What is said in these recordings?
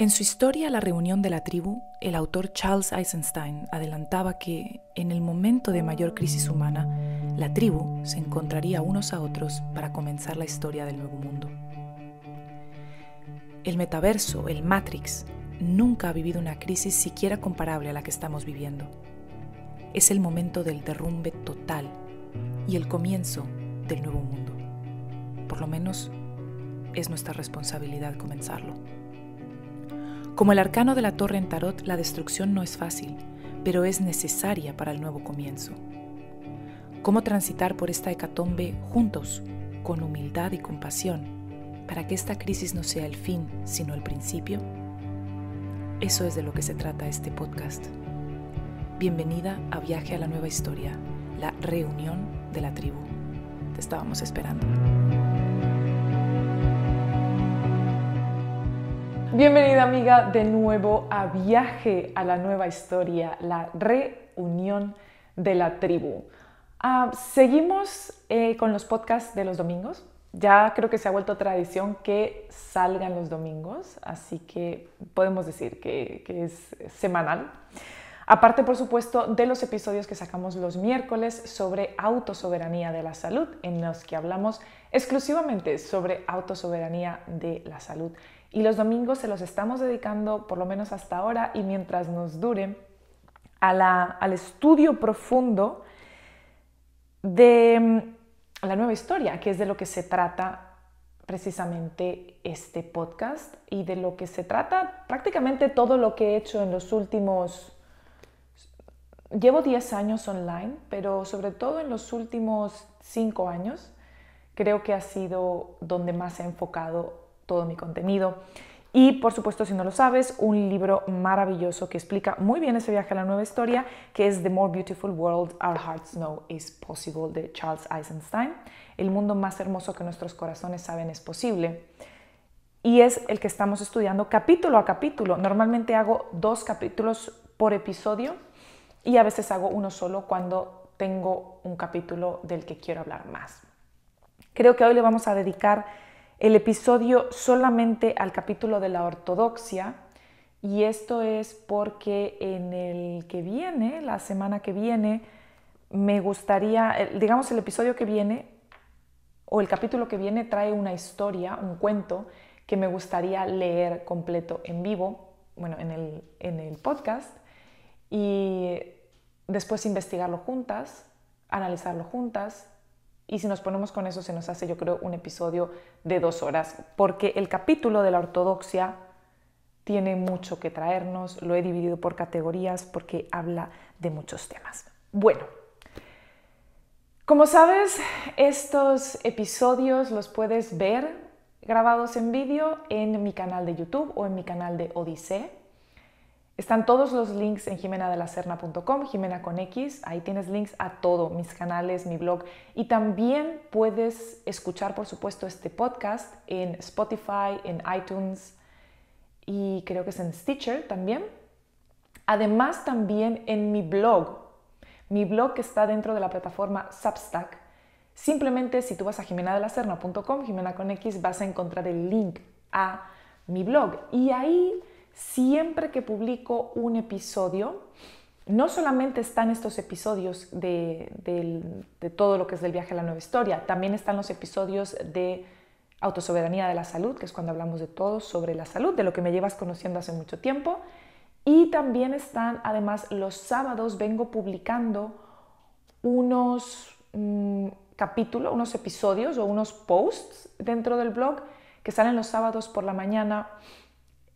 En su historia La reunión de la tribu, el autor Charles Eisenstein adelantaba que, en el momento de mayor crisis humana, la tribu se encontraría unos a otros para comenzar la historia del nuevo mundo. El metaverso, el Matrix, nunca ha vivido una crisis siquiera comparable a la que estamos viviendo. Es el momento del derrumbe total y el comienzo del nuevo mundo. Por lo menos es nuestra responsabilidad comenzarlo. Como el arcano de la torre en tarot, la destrucción no es fácil, pero es necesaria para el nuevo comienzo. ¿Cómo transitar por esta hecatombe juntos, con humildad y compasión, para que esta crisis no sea el fin, sino el principio? Eso es de lo que se trata este podcast. Bienvenida a Viaje a la Nueva Historia, la reunión de la tribu. Te estábamos esperando. Bienvenida amiga de nuevo a Viaje a la Nueva Historia, la reunión de la tribu. Ah, seguimos eh, con los podcasts de los domingos. Ya creo que se ha vuelto tradición que salgan los domingos, así que podemos decir que, que es semanal. Aparte, por supuesto, de los episodios que sacamos los miércoles sobre autosoberanía de la salud, en los que hablamos exclusivamente sobre autosoberanía de la salud y los domingos se los estamos dedicando, por lo menos hasta ahora y mientras nos dure, al estudio profundo de mm, la nueva historia, que es de lo que se trata precisamente este podcast y de lo que se trata prácticamente todo lo que he hecho en los últimos... Llevo 10 años online, pero sobre todo en los últimos 5 años creo que ha sido donde más he enfocado todo mi contenido. Y por supuesto, si no lo sabes, un libro maravilloso que explica muy bien ese viaje a la nueva historia, que es The More Beautiful World Our Hearts Know Is Possible de Charles Eisenstein. El mundo más hermoso que nuestros corazones saben es posible. Y es el que estamos estudiando capítulo a capítulo. Normalmente hago dos capítulos por episodio y a veces hago uno solo cuando tengo un capítulo del que quiero hablar más. Creo que hoy le vamos a dedicar el episodio solamente al capítulo de la ortodoxia y esto es porque en el que viene, la semana que viene, me gustaría, digamos el episodio que viene o el capítulo que viene trae una historia, un cuento que me gustaría leer completo en vivo, bueno, en el, en el podcast y después investigarlo juntas, analizarlo juntas y si nos ponemos con eso, se nos hace, yo creo, un episodio de dos horas, porque el capítulo de la ortodoxia tiene mucho que traernos, lo he dividido por categorías porque habla de muchos temas. Bueno, como sabes, estos episodios los puedes ver grabados en vídeo en mi canal de YouTube o en mi canal de Odisea. Están todos los links en jimenadelacerna.com, Jimena con X, ahí tienes links a todo, mis canales, mi blog y también puedes escuchar por supuesto este podcast en Spotify, en iTunes y creo que es en Stitcher también. Además también en mi blog, mi blog que está dentro de la plataforma Substack. Simplemente si tú vas a jimenadelacerna.com, Jimena con X, vas a encontrar el link a mi blog y ahí siempre que publico un episodio, no solamente están estos episodios de, todo lo que es del viaje a la nueva historia, también están los episodios de autosoberanía de la salud, que es cuando hablamos de todo sobre la salud, de lo que me llevas conociendo hace mucho tiempo. Y también están, además, los sábados vengo publicando unos mm, capítulos, unos episodios o unos posts dentro del blog que salen los sábados por la mañana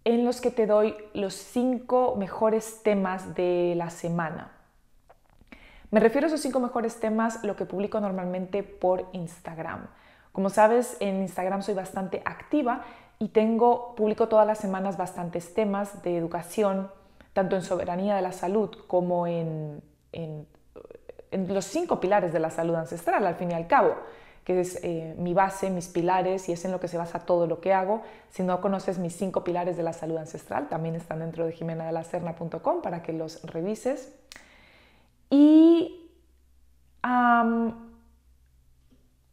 en los que te doy los cinco mejores temas de la semana. Me refiero a esos cinco mejores temas, lo que publico normalmente por Instagram. Como sabes, en Instagram soy bastante activa y tengo, publico todas las semanas bastantes temas de educación, tanto en soberanía de la salud como en los cinco pilares de la salud ancestral, al fin y al cabo que es eh, mi base, mis pilares y es en lo que se basa todo lo que hago. Si no conoces mis cinco pilares de la salud ancestral, también están dentro de jimenadelacerna.com para que los revises. Y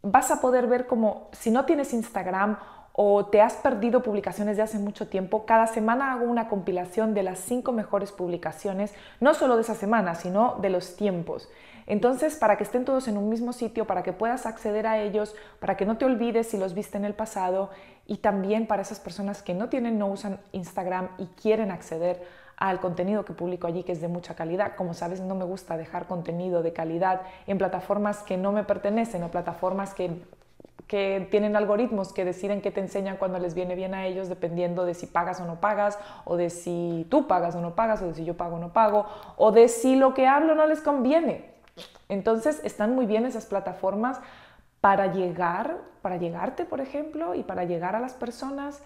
vas a poder ver como si no tienes Instagram o te has perdido publicaciones de hace mucho tiempo, cada semana hago una compilación de las cinco mejores publicaciones, no solo de esa semana, sino de los tiempos. Entonces, para que estén todos en un mismo sitio, para que puedas acceder a ellos, para que no te olvides si los viste en el pasado y también para esas personas que no tienen, no usan Instagram y quieren acceder al contenido que publico allí, que es de mucha calidad. Como sabes, no me gusta dejar contenido de calidad en plataformas que no me pertenecen o plataformas que tienen algoritmos que deciden qué te enseñan cuando les viene bien a ellos, dependiendo de si pagas o no pagas, o de si tú pagas o no pagas, o de si yo pago o no pago, o de si lo que hablo no les conviene. Entonces están muy bien esas plataformas para llegar, para llegarte, por ejemplo, y para llegar a las personas,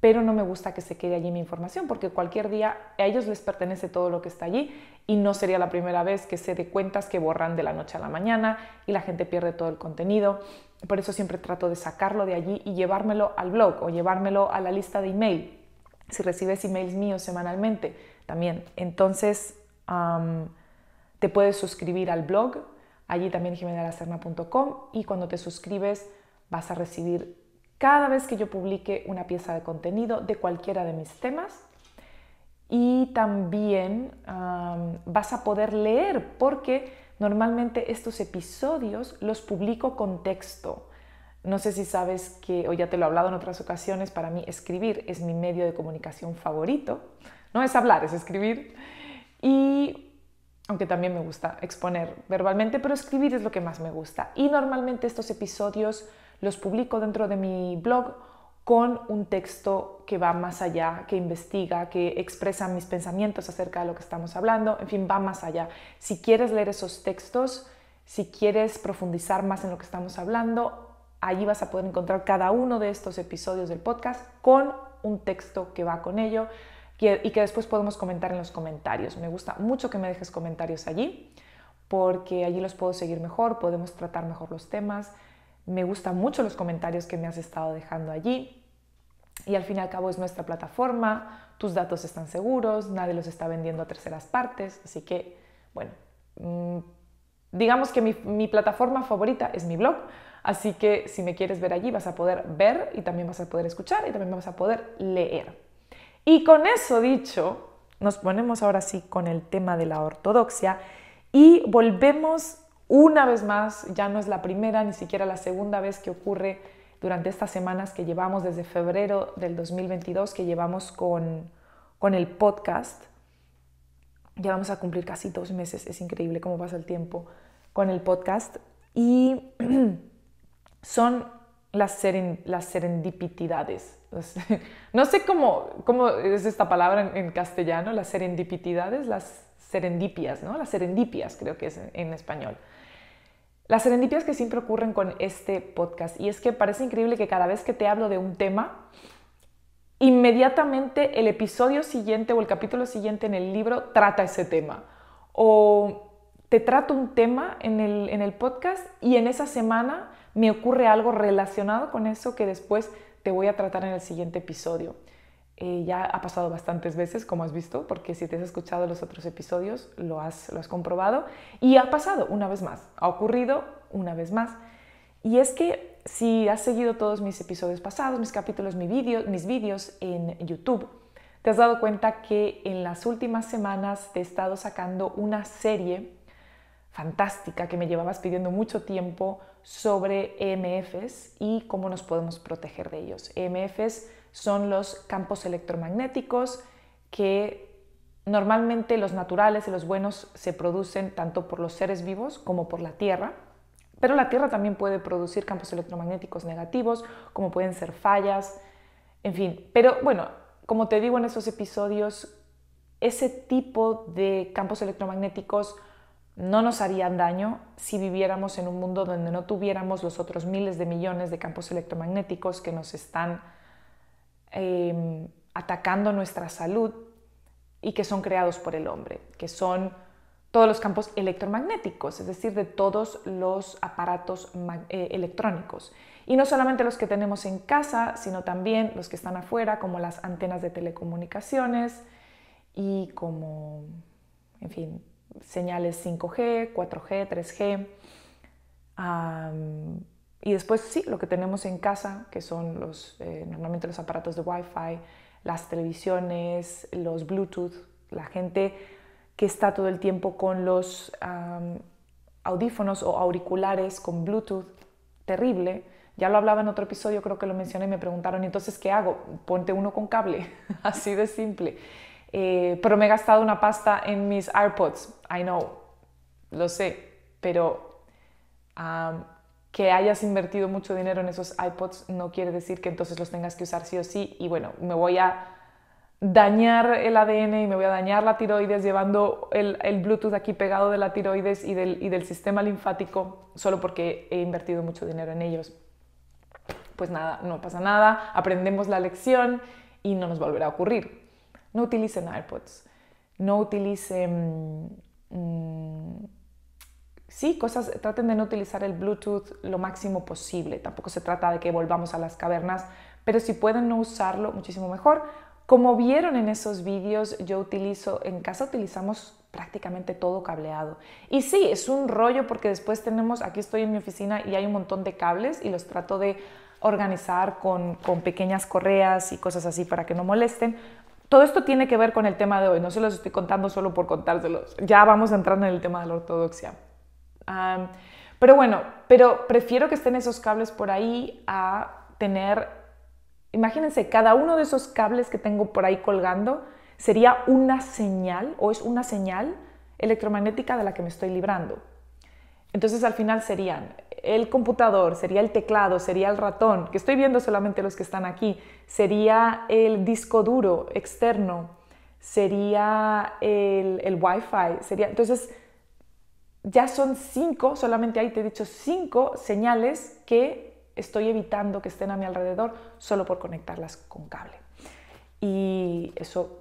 pero no me gusta que se quede allí mi información, porque cualquier día a ellos les pertenece todo lo que está allí y no sería la primera vez que se dé cuentas que borran de la noche a la mañana y la gente pierde todo el contenido. Por eso siempre trato de sacarlo de allí y llevármelo al blog o llevármelo a la lista de email. Si recibes emails míos semanalmente, también. Entonces, te puedes suscribir al blog, allí también jimenalacerna.com y cuando te suscribes vas a recibir cada vez que yo publique una pieza de contenido de cualquiera de mis temas y también vas a poder leer porque normalmente estos episodios los publico con texto. No sé si sabes que, o ya te lo he hablado en otras ocasiones, para mí escribir es mi medio de comunicación favorito. No es hablar, es escribir. Y aunque también me gusta exponer verbalmente, pero escribir es lo que más me gusta. Y normalmente estos episodios los publico dentro de mi blog con un texto que va más allá, que investiga, que expresa mis pensamientos acerca de lo que estamos hablando, en fin, va más allá. Si quieres leer esos textos, si quieres profundizar más en lo que estamos hablando, allí vas a poder encontrar cada uno de estos episodios del podcast con un texto que va con ello y que después podemos comentar en los comentarios. Me gusta mucho que me dejes comentarios allí porque allí los puedo seguir mejor, podemos tratar mejor los temas. Me gustan mucho los comentarios que me has estado dejando allí. Y al fin y al cabo es nuestra plataforma, tus datos están seguros, nadie los está vendiendo a terceras partes, así que, bueno, mm, digamos que mi, mi plataforma favorita es mi blog, así que si me quieres ver allí vas a poder ver y también vas a poder escuchar y también vas a poder leer. Y con eso dicho, nos ponemos ahora sí con el tema de la ortodoxia y volvemos una vez más, ya no es la primera ni siquiera la segunda vez que ocurre durante estas semanas que llevamos desde febrero del 2022, que llevamos con, el podcast. Ya vamos a cumplir casi dos meses, es increíble cómo pasa el tiempo con el podcast. Y son las, las serendipitidades, no sé cómo, es esta palabra en, castellano, las serendipitidades, las serendipias, ¿no? Las serendipias creo que es en, español. Las serendipias que siempre ocurren con este podcast. Y es que parece increíble que cada vez que te hablo de un tema, inmediatamente el episodio siguiente o el capítulo siguiente en el libro trata ese tema. O te trato un tema en el, en el podcast y en esa semana me ocurre algo relacionado con eso que después te voy a tratar en el siguiente episodio. Eh, ya ha pasado bastantes veces, como has visto, porque si te has escuchado los otros episodios, lo has, comprobado. Y ha pasado una vez más, ha ocurrido una vez más. Y es que si has seguido todos mis episodios pasados, mis capítulos, mis vídeos mis vídeos en YouTube, te has dado cuenta que en las últimas semanas te he estado sacando una serie fantástica que me llevabas pidiendo mucho tiempo, sobre EMFs y cómo nos podemos proteger de ellos. EMFs son los campos electromagnéticos que normalmente los naturales y los buenos se producen tanto por los seres vivos como por la Tierra, pero la Tierra también puede producir campos electromagnéticos negativos, como pueden ser fallas, en fin. Pero bueno, como te digo en esos episodios, ese tipo de campos electromagnéticos no nos harían daño si viviéramos en un mundo donde no tuviéramos los otros miles de millones de campos electromagnéticos que nos están em, atacando nuestra salud y que son creados por el hombre, que son todos los campos electromagnéticos, es decir, de todos los aparatos eh, electrónicos. Y no solamente los que tenemos en casa, sino también los que están afuera, como las antenas de telecomunicaciones y como, en fin, señales 5G, 4G, 3G. y después sí, lo que tenemos en casa, que son los, eh, normalmente los aparatos de Wi-Fi, las televisiones, los Bluetooth, la gente que está todo el tiempo con los audífonos o auriculares con Bluetooth, terrible. Ya lo hablaba en otro episodio, creo que lo mencioné y me preguntaron, entonces, ¿qué hago? Ponte uno con cable, así de simple. Eh, pero me he gastado una pasta en mis iPods, I know, lo sé, pero que hayas invertido mucho dinero en esos iPods no quiere decir que entonces los tengas que usar sí o sí. Y bueno, me voy a dañar el ADN y me voy a dañar la tiroides llevando el, Bluetooth aquí pegado de la tiroides y del sistema linfático solo porque he invertido mucho dinero en ellos. Pues nada, no pasa nada, aprendemos la lección y no nos volverá a ocurrir. No utilicen AirPods, no utilicen... Mm, mm, sí, cosas, traten de no utilizar el Bluetooth lo máximo posible. Tampoco se trata de que volvamos a las cavernas, pero si pueden no usarlo, muchísimo mejor. Como vieron en esos vídeos, yo utilizo, en casa utilizamos prácticamente todo cableado. Y sí, es un rollo porque después tenemos, aquí estoy en mi oficina y hay un montón de cables y los trato de organizar con pequeñas correas y cosas así para que no molesten, todo esto tiene que ver con el tema de hoy, no se los estoy contando solo por contárselos. Ya vamos a entrar en el tema de la ortodoxia. pero bueno, pero prefiero que estén esos cables por ahí a tener, imagínense, cada uno de esos cables que tengo por ahí colgando sería una señal o es una señal electromagnética de la que me estoy librando. Entonces al final serían el computador, sería el teclado, sería el ratón, que estoy viendo solamente los que están aquí, sería el disco duro externo, sería el, el wifi, sería... Entonces, ya son cinco, solamente ahí te he dicho cinco señales que estoy evitando que estén a mi alrededor solo por conectarlas con cable. Y eso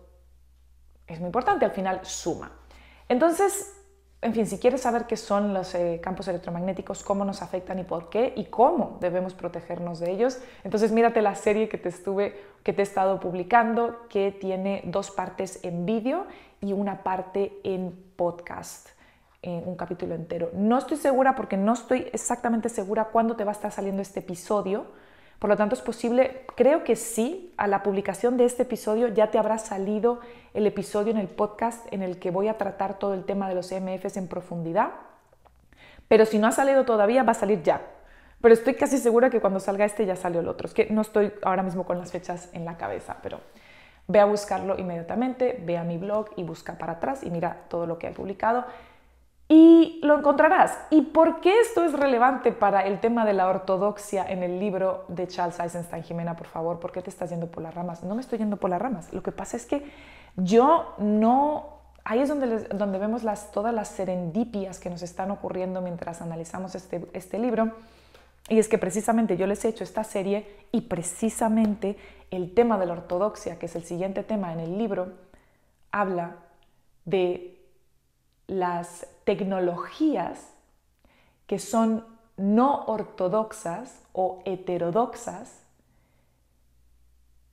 es muy importante, al final suma. Entonces, en fin, si quieres saber qué son los eh, campos electromagnéticos, cómo nos afectan y por qué y cómo debemos protegernos de ellos, entonces mírate la serie que te estuve que te he estado publicando, que tiene dos partes en vídeo y una parte en podcast, eh, un capítulo entero. No estoy segura porque no estoy exactamente segura cuándo te va a estar saliendo este episodio, por lo tanto, es posible, creo que sí, a la publicación de este episodio ya te habrá salido el episodio en el podcast en el que voy a tratar todo el tema de los EMFs en profundidad. Pero si no ha salido todavía, va a salir ya. Pero estoy casi segura que cuando salga este ya salió el otro. Es que no estoy ahora mismo con las fechas en la cabeza, pero ve a buscarlo inmediatamente, ve a mi blog y busca para atrás y mira todo lo que he publicado. Y lo encontrarás. ¿Y por qué esto es relevante para el tema de la ortodoxia en el libro de Charles Eisenstein? Jimena, por favor, ¿por qué te estás yendo por las ramas? No me estoy yendo por las ramas. Lo que pasa es que yo no ahí es donde, donde vemos todas las serendipias que nos están ocurriendo mientras analizamos este, este libro. Y es que precisamente yo les he hecho esta serie y precisamente el tema de la ortodoxia, que es el siguiente tema en el libro, habla de las tecnologías que son no ortodoxas o heterodoxas,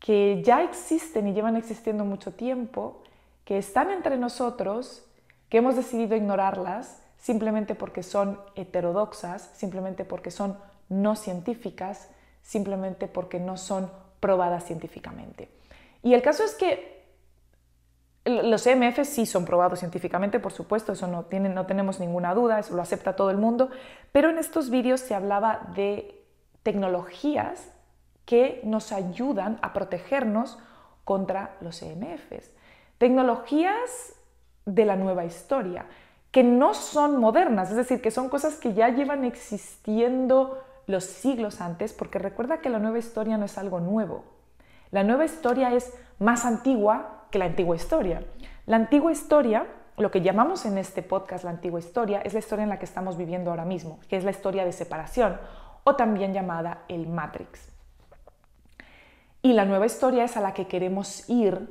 que ya existen y llevan existiendo mucho tiempo, que están entre nosotros, que hemos decidido ignorarlas simplemente porque son heterodoxas, simplemente porque son no científicas, simplemente porque no son probadas científicamente. Y el caso es que los EMF sí son probados científicamente, por supuesto, eso no, tiene, no tenemos ninguna duda, eso lo acepta todo el mundo, pero en estos vídeos se hablaba de tecnologías que nos ayudan a protegernos contra los EMFs. Tecnologías de la nueva historia, que no son modernas, es decir, que son cosas que ya llevan existiendo los siglos antes, porque recuerda que la nueva historia no es algo nuevo. La nueva historia es más antigua que la antigua historia. La antigua historia, lo que llamamos en este podcast la antigua historia, es la historia en la que estamos viviendo ahora mismo, que es la historia de separación o también llamada el Matrix. Y la nueva historia es a la que queremos ir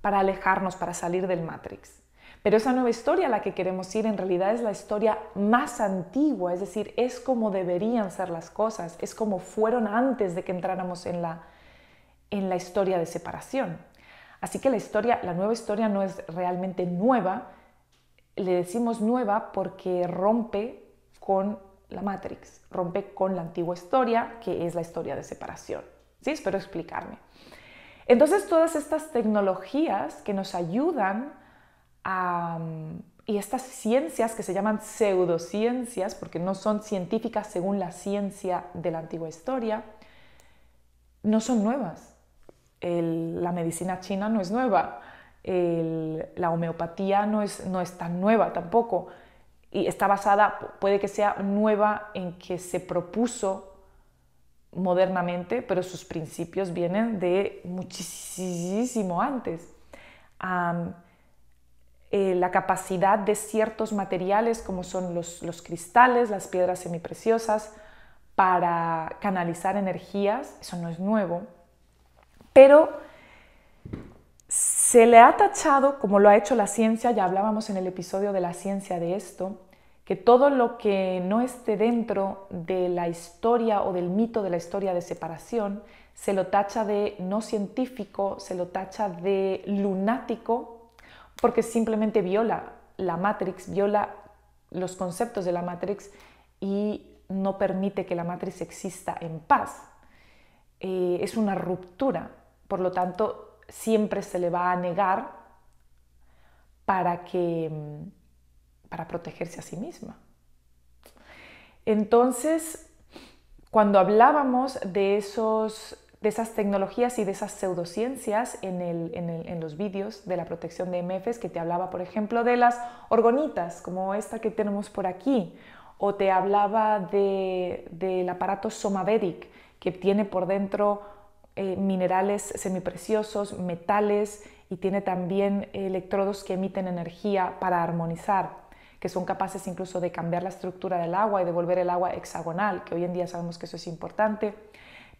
para alejarnos, para salir del Matrix. Pero esa nueva historia a la que queremos ir en realidad es la historia más antigua, es decir, es como deberían ser las cosas, es como fueron antes de que entráramos en la, en la historia de separación. Así que la historia, la nueva historia no es realmente nueva, le decimos nueva porque rompe con la Matrix, rompe con la antigua historia, que es la historia de separación. ¿Sí? Espero explicarme. Entonces, todas estas tecnologías que nos ayudan y estas ciencias que se llaman pseudociencias, porque no son científicas según la ciencia de la antigua historia, no son nuevas, la medicina china no es nueva, la homeopatía no es, tan nueva tampoco. Y está basada, puede que sea nueva en que se propuso modernamente, pero sus principios vienen de muchísimo antes. Eh, la capacidad de ciertos materiales como son los, los, cristales, las piedras semipreciosas, para canalizar energías, eso no es nuevo pero se le ha tachado, como lo ha hecho la ciencia, ya hablábamos en el episodio de la ciencia de esto, que todo lo que no esté dentro de la historia o del mito de la historia de separación, se lo tacha de no científico, se lo tacha de lunático, porque simplemente viola la Matrix, viola los conceptos de la Matrix y no permite que la Matrix exista en paz. Eh, es una ruptura. Por lo tanto, siempre se le va a negar para, que, mm, para protegerse a sí misma. Entonces, cuando hablábamos de, esos, de esas tecnologías y de esas pseudociencias en, los vídeos de la protección de MFs, que te hablaba, por ejemplo, de las orgonitas, como esta que tenemos por aquí, o te hablaba del aparato somavedic, que tiene por dentro eh, minerales semipreciosos, metales y tiene también electrodos que emiten energía para armonizar que son capaces incluso de cambiar la estructura del agua y devolver el agua hexagonal, que hoy en día sabemos que eso es importante.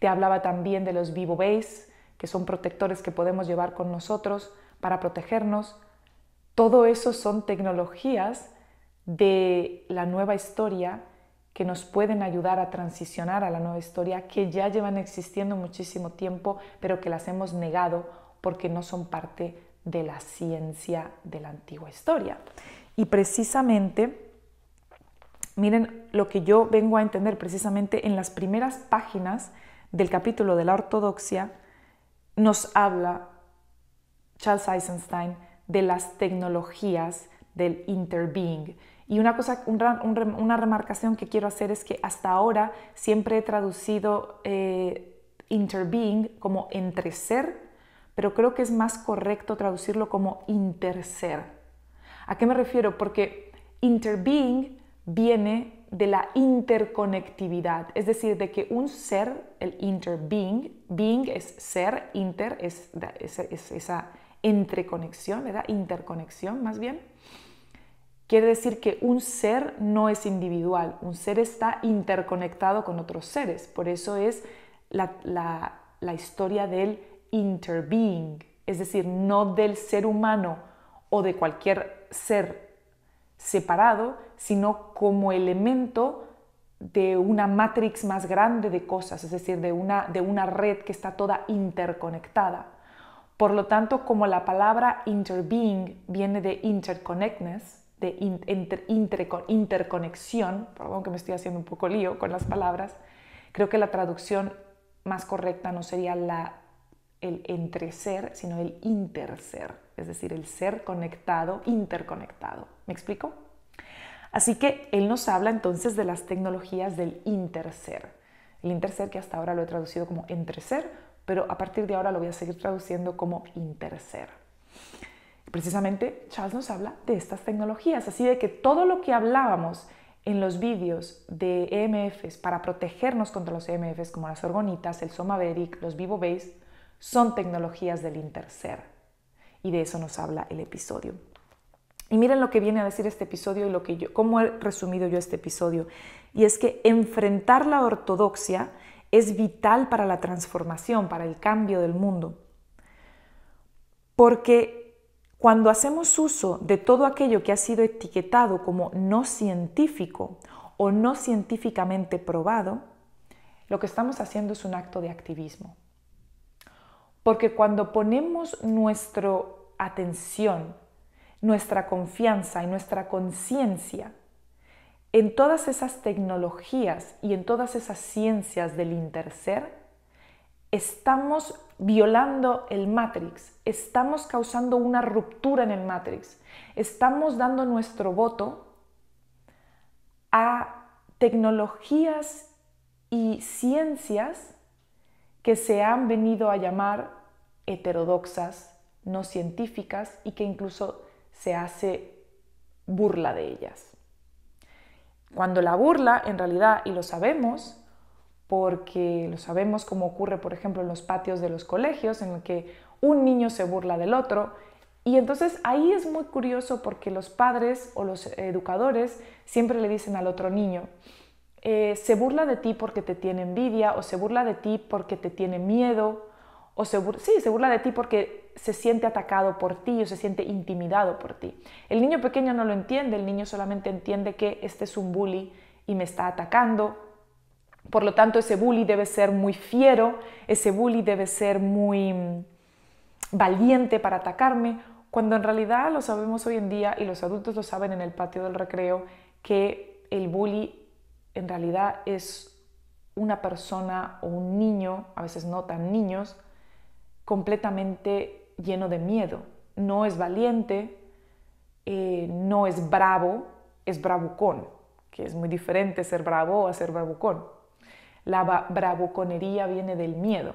Te hablaba también de los Vivo Base, que son protectores que podemos llevar con nosotros para protegernos. Todo eso son tecnologías de la nueva historia que nos pueden ayudar a transicionar a la nueva historia, que ya llevan existiendo muchísimo tiempo, pero que las hemos negado porque no son parte de la ciencia de la antigua historia. Y precisamente, miren lo que yo vengo a entender precisamente en las primeras páginas del capítulo de la ortodoxia, nos habla Charles Eisenstein de las tecnologías del interbeing y una cosa, una remarcación que quiero hacer es que hasta ahora siempre he traducido eh, interbeing como entre ser, pero creo que es más correcto traducirlo como interser. ¿A qué me refiero? Porque interbeing viene de la interconectividad, es decir, de que un ser, el interbeing, being es ser, inter es, es esa entreconexión, ¿verdad? Interconexión más bien Quiere decir que un ser no es individual, un ser está interconectado con otros seres. Por eso es la, historia del interbeing, es decir, no del ser humano o de cualquier ser separado, sino como elemento de una matrix más grande de cosas, es decir, de una, de una red que está toda interconectada. Por lo tanto, como la palabra interbeing viene de interconnectness, de interconexión, perdón que me estoy haciendo un poco lío con las palabras, creo que la traducción más correcta no sería el entre ser, sino el interser, es decir, el ser conectado, interconectado. ¿Me explico? Así que él nos habla entonces de las tecnologías del interser. El interser que hasta ahora lo he traducido como entre ser, pero a partir de ahora lo voy a seguir traduciendo como interser. Precisamente Charles nos habla de estas tecnologías, así de que todo lo que hablábamos en los vídeos de EMFs para protegernos contra los EMFs como las orgonitas, el Somaveric, los Vivo son tecnologías del interser. Y de eso nos habla el episodio. Y miren lo que viene a decir este episodio y lo que yo, cómo he resumido yo este episodio. Y es que enfrentar la ortodoxia es vital para la transformación, para el cambio del mundo. Porque cuando hacemos uso de todo aquello que ha sido etiquetado como no científico o no científicamente probado, lo que estamos haciendo es un acto de activismo. Porque cuando ponemos nuestra atención, nuestra confianza y nuestra conciencia en todas esas tecnologías y en todas esas ciencias del interser, estamos violando el Matrix, estamos causando una ruptura en el Matrix, estamos dando nuestro voto a tecnologías y ciencias que se han venido a llamar heterodoxas, no científicas y que incluso se hace burla de ellas. Cuando la burla, en realidad, y lo sabemos, porque lo sabemos como ocurre, por ejemplo, en los patios de los colegios, en el que un niño se burla del otro. Y entonces ahí es muy curioso porque los padres o los educadores siempre le dicen al otro niño, eh, se burla de ti porque te tiene envidia o se burla de ti porque te tiene miedo o sí, se burla de ti porque se siente atacado por ti o se siente intimidado por ti. El niño pequeño no lo entiende, el niño solamente entiende que este es un bully y me está atacando por lo tanto, ese bully debe ser muy fiero, ese bully debe ser muy mm, valiente para atacarme, cuando en realidad lo sabemos hoy en día y los adultos lo saben en el patio del recreo, que el bully en realidad es una persona o un niño, a veces no tan niños, completamente lleno de miedo. No es valiente, eh, no es bravo, es bravucón, que es muy diferente ser bravo a ser bravucón. La bravuconería viene del miedo,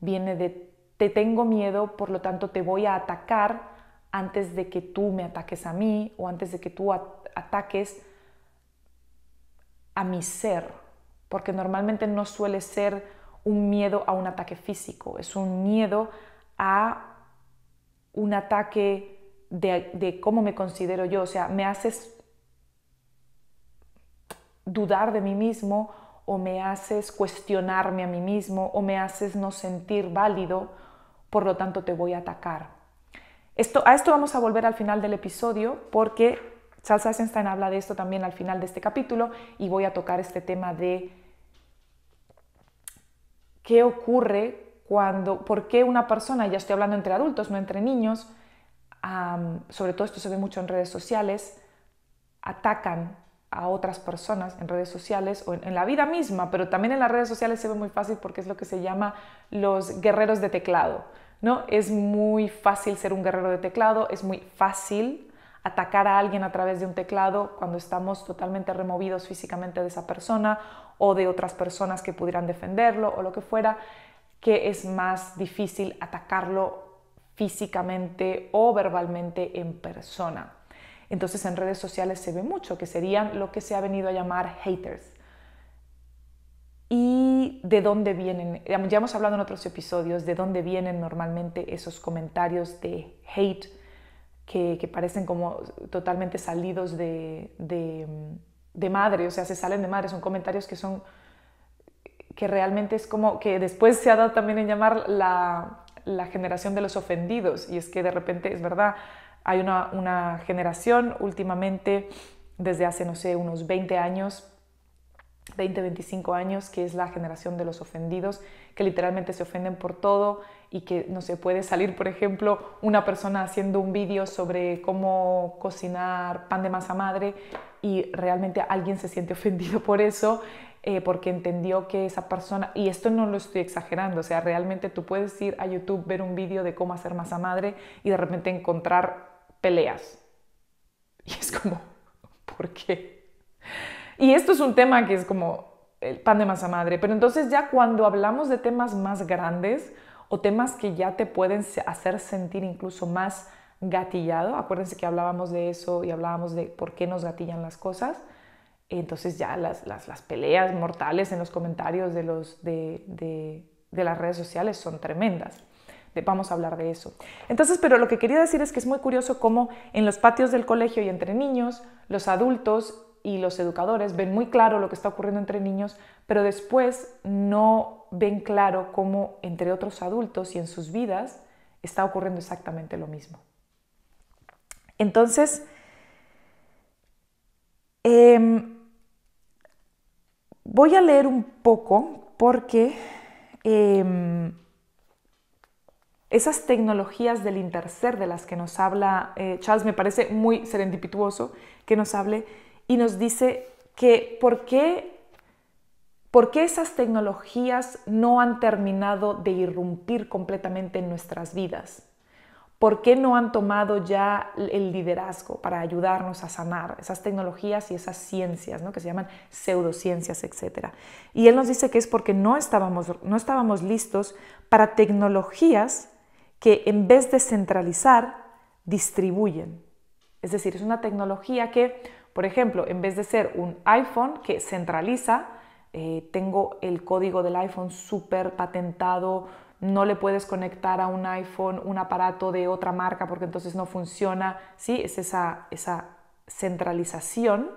viene de te tengo miedo, por lo tanto te voy a atacar antes de que tú me ataques a mí o antes de que tú ataques a mi ser, porque normalmente no suele ser un miedo a un ataque físico, es un miedo a un ataque de, de cómo me considero yo, o sea, me haces dudar de mí mismo o me haces cuestionarme a mí mismo o me haces no sentir válido, por lo tanto te voy a atacar. Esto, a esto vamos a volver al final del episodio porque Charles Eisenstein habla de esto también al final de este capítulo y voy a tocar este tema de qué ocurre cuando, por qué una persona, ya estoy hablando entre adultos, no entre niños, sobre todo esto se ve mucho en redes sociales, atacan a otras personas en redes sociales o en, la vida misma, pero también en las redes sociales se ve muy fácil porque es lo que se llama los guerreros de teclado, ¿no? Es muy fácil ser un guerrero de teclado, es muy fácil atacar a alguien a través de un teclado cuando estamos totalmente removidos físicamente de esa persona o de otras personas que pudieran defenderlo o lo que fuera, que es más difícil atacarlo físicamente o verbalmente en persona. Entonces en redes sociales se ve mucho, que serían lo que se ha venido a llamar haters. ¿Y de dónde vienen? Ya hemos hablado en otros episodios de dónde vienen normalmente esos comentarios de hate que, parecen como totalmente salidos de, de, madre, o sea, se salen de madre, son comentarios que son que realmente es como que después se ha dado también en llamar la, la generación de los ofendidos, y es que de repente es verdad, hay una, generación últimamente, desde hace, no sé, unos 20 años, 20, 25 años, que es la generación de los ofendidos, que literalmente se ofenden por todo y que no se puede salir, por ejemplo, una persona haciendo un vídeo sobre cómo cocinar pan de masa madre y realmente alguien se siente ofendido por eso, eh, porque entendió que esa persona, y esto no lo estoy exagerando, o sea, realmente tú puedes ir a YouTube, ver un vídeo de cómo hacer masa madre y de repente encontrar peleas. Y es como, ¿por qué? Y esto es un tema que es como el pan de masa madre, pero entonces ya cuando hablamos de temas más grandes o temas que ya te pueden hacer sentir incluso más gatillado, acuérdense que hablábamos de eso y hablábamos de por qué nos gatillan las cosas, entonces ya las, peleas mortales en los comentarios de, los, de las redes sociales son tremendas vamos a hablar de eso. Entonces, pero lo que quería decir es que es muy curioso cómo en los patios del colegio y entre niños, los adultos y los educadores ven muy claro lo que está ocurriendo entre niños, pero después no ven claro cómo entre otros adultos y en sus vidas está ocurriendo exactamente lo mismo. Entonces, em, voy a leer un poco porque em, esas tecnologías del interser de las que nos habla eh, Charles, me parece muy serendipituoso que nos hable y nos dice que por qué, por qué esas tecnologías no han terminado de irrumpir completamente en nuestras vidas. ¿Por qué no han tomado ya el liderazgo para ayudarnos a sanar esas tecnologías y esas ciencias ¿no? que se llaman pseudociencias, etcétera? Y él nos dice que es porque no estábamos, no estábamos listos para tecnologías que en vez de centralizar, distribuyen. Es decir, es una tecnología que, por ejemplo, en vez de ser un iPhone que centraliza, eh, tengo el código del iPhone súper patentado, no le puedes conectar a un iPhone un aparato de otra marca porque entonces no funciona, ¿sí? Es esa, esa centralización.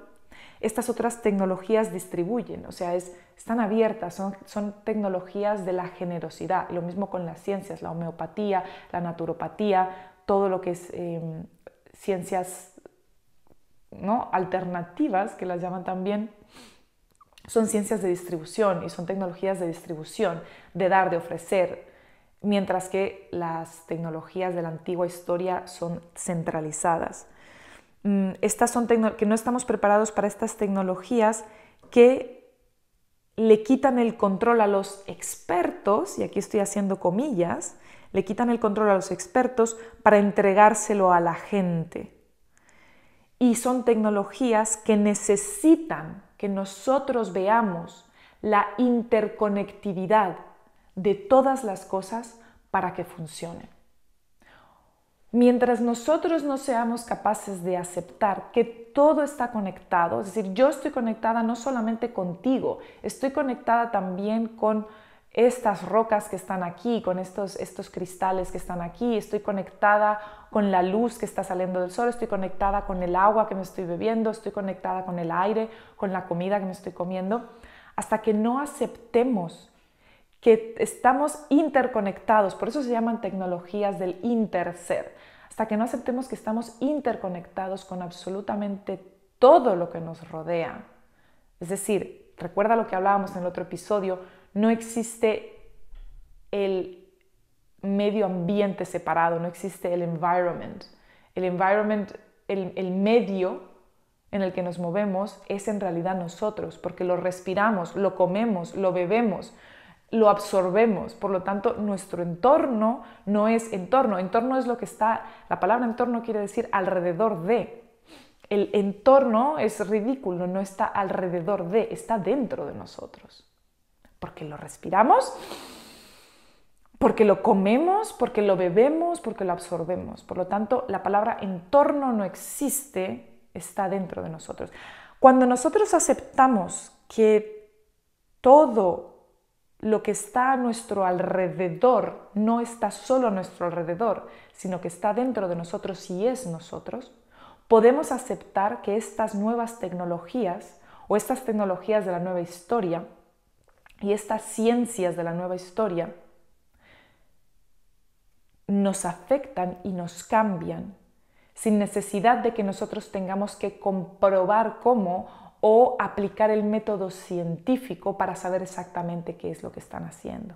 Estas otras tecnologías distribuyen, o sea, es están abiertas, son, son tecnologías de la generosidad. Lo mismo con las ciencias, la homeopatía, la naturopatía, todo lo que es em, ciencias ¿no? alternativas, que las llaman también, son ciencias de distribución y son tecnologías de distribución, de dar, de ofrecer, mientras que las tecnologías de la antigua historia son centralizadas. Mm, estas son que no estamos preparados para estas tecnologías que le quitan el control a los expertos, y aquí estoy haciendo comillas, le quitan el control a los expertos para entregárselo a la gente. Y son tecnologías que necesitan que nosotros veamos la interconectividad de todas las cosas para que funcionen. Mientras nosotros no seamos capaces de aceptar que todo está conectado, es decir, yo estoy conectada no solamente contigo, estoy conectada también con estas rocas que están aquí, con estos, estos cristales que están aquí, estoy conectada con la luz que está saliendo del sol, estoy conectada con el agua que me estoy bebiendo, estoy conectada con el aire, con la comida que me estoy comiendo, hasta que no aceptemos que estamos interconectados, por eso se llaman tecnologías del interser. Hasta que no aceptemos que estamos interconectados con absolutamente todo lo que nos rodea. Es decir, recuerda lo que hablábamos en el otro episodio, no existe el medio ambiente separado, no existe el environment. El environment, el medio en el que nos movemos es en realidad nosotros, porque lo respiramos, lo comemos, lo bebemos, lo absorbemos. Por lo tanto, nuestro entorno no es entorno. Entorno es lo que está, la palabra entorno quiere decir alrededor de. El entorno es ridículo, no está alrededor de, está dentro de nosotros. Porque lo respiramos, porque lo comemos, porque lo bebemos, porque lo absorbemos. Por lo tanto, la palabra entorno no existe, está dentro de nosotros. Cuando nosotros aceptamos que todo lo que está a nuestro alrededor no está solo a nuestro alrededor, sino que está dentro de nosotros y es nosotros, podemos aceptar que estas nuevas tecnologías o estas tecnologías de la nueva historia y estas ciencias de la nueva historia nos afectan y nos cambian sin necesidad de que nosotros tengamos que comprobar cómo o aplicar el método científico para saber exactamente qué es lo que están haciendo.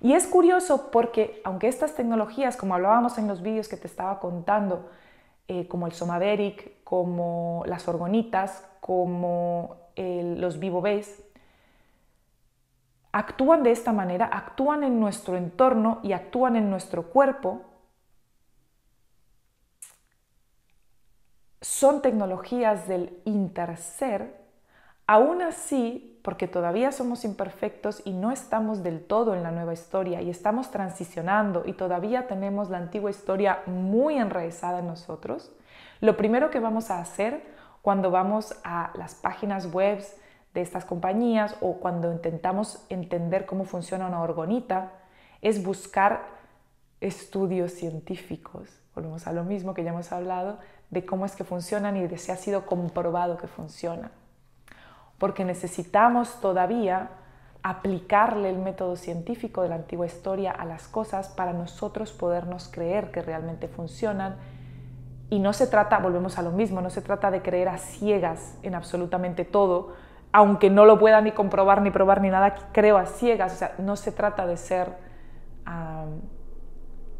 Y es curioso porque aunque estas tecnologías, como hablábamos en los vídeos que te estaba contando, eh, como el Somaveric, como las orgonitas, como los Vivo actúan de esta manera, actúan en nuestro entorno y actúan en nuestro cuerpo son tecnologías del interser, aún así, porque todavía somos imperfectos y no estamos del todo en la nueva historia y estamos transicionando y todavía tenemos la antigua historia muy enraizada en nosotros, lo primero que vamos a hacer cuando vamos a las páginas web de estas compañías o cuando intentamos entender cómo funciona una orgonita es buscar estudios científicos volvemos a lo mismo que ya hemos hablado, de cómo es que funcionan y de si ha sido comprobado que funcionan. Porque necesitamos todavía aplicarle el método científico de la antigua historia a las cosas para nosotros podernos creer que realmente funcionan. Y no se trata, volvemos a lo mismo, no se trata de creer a ciegas en absolutamente todo, aunque no lo pueda ni comprobar, ni probar, ni nada, creo a ciegas. O sea, no se trata de ser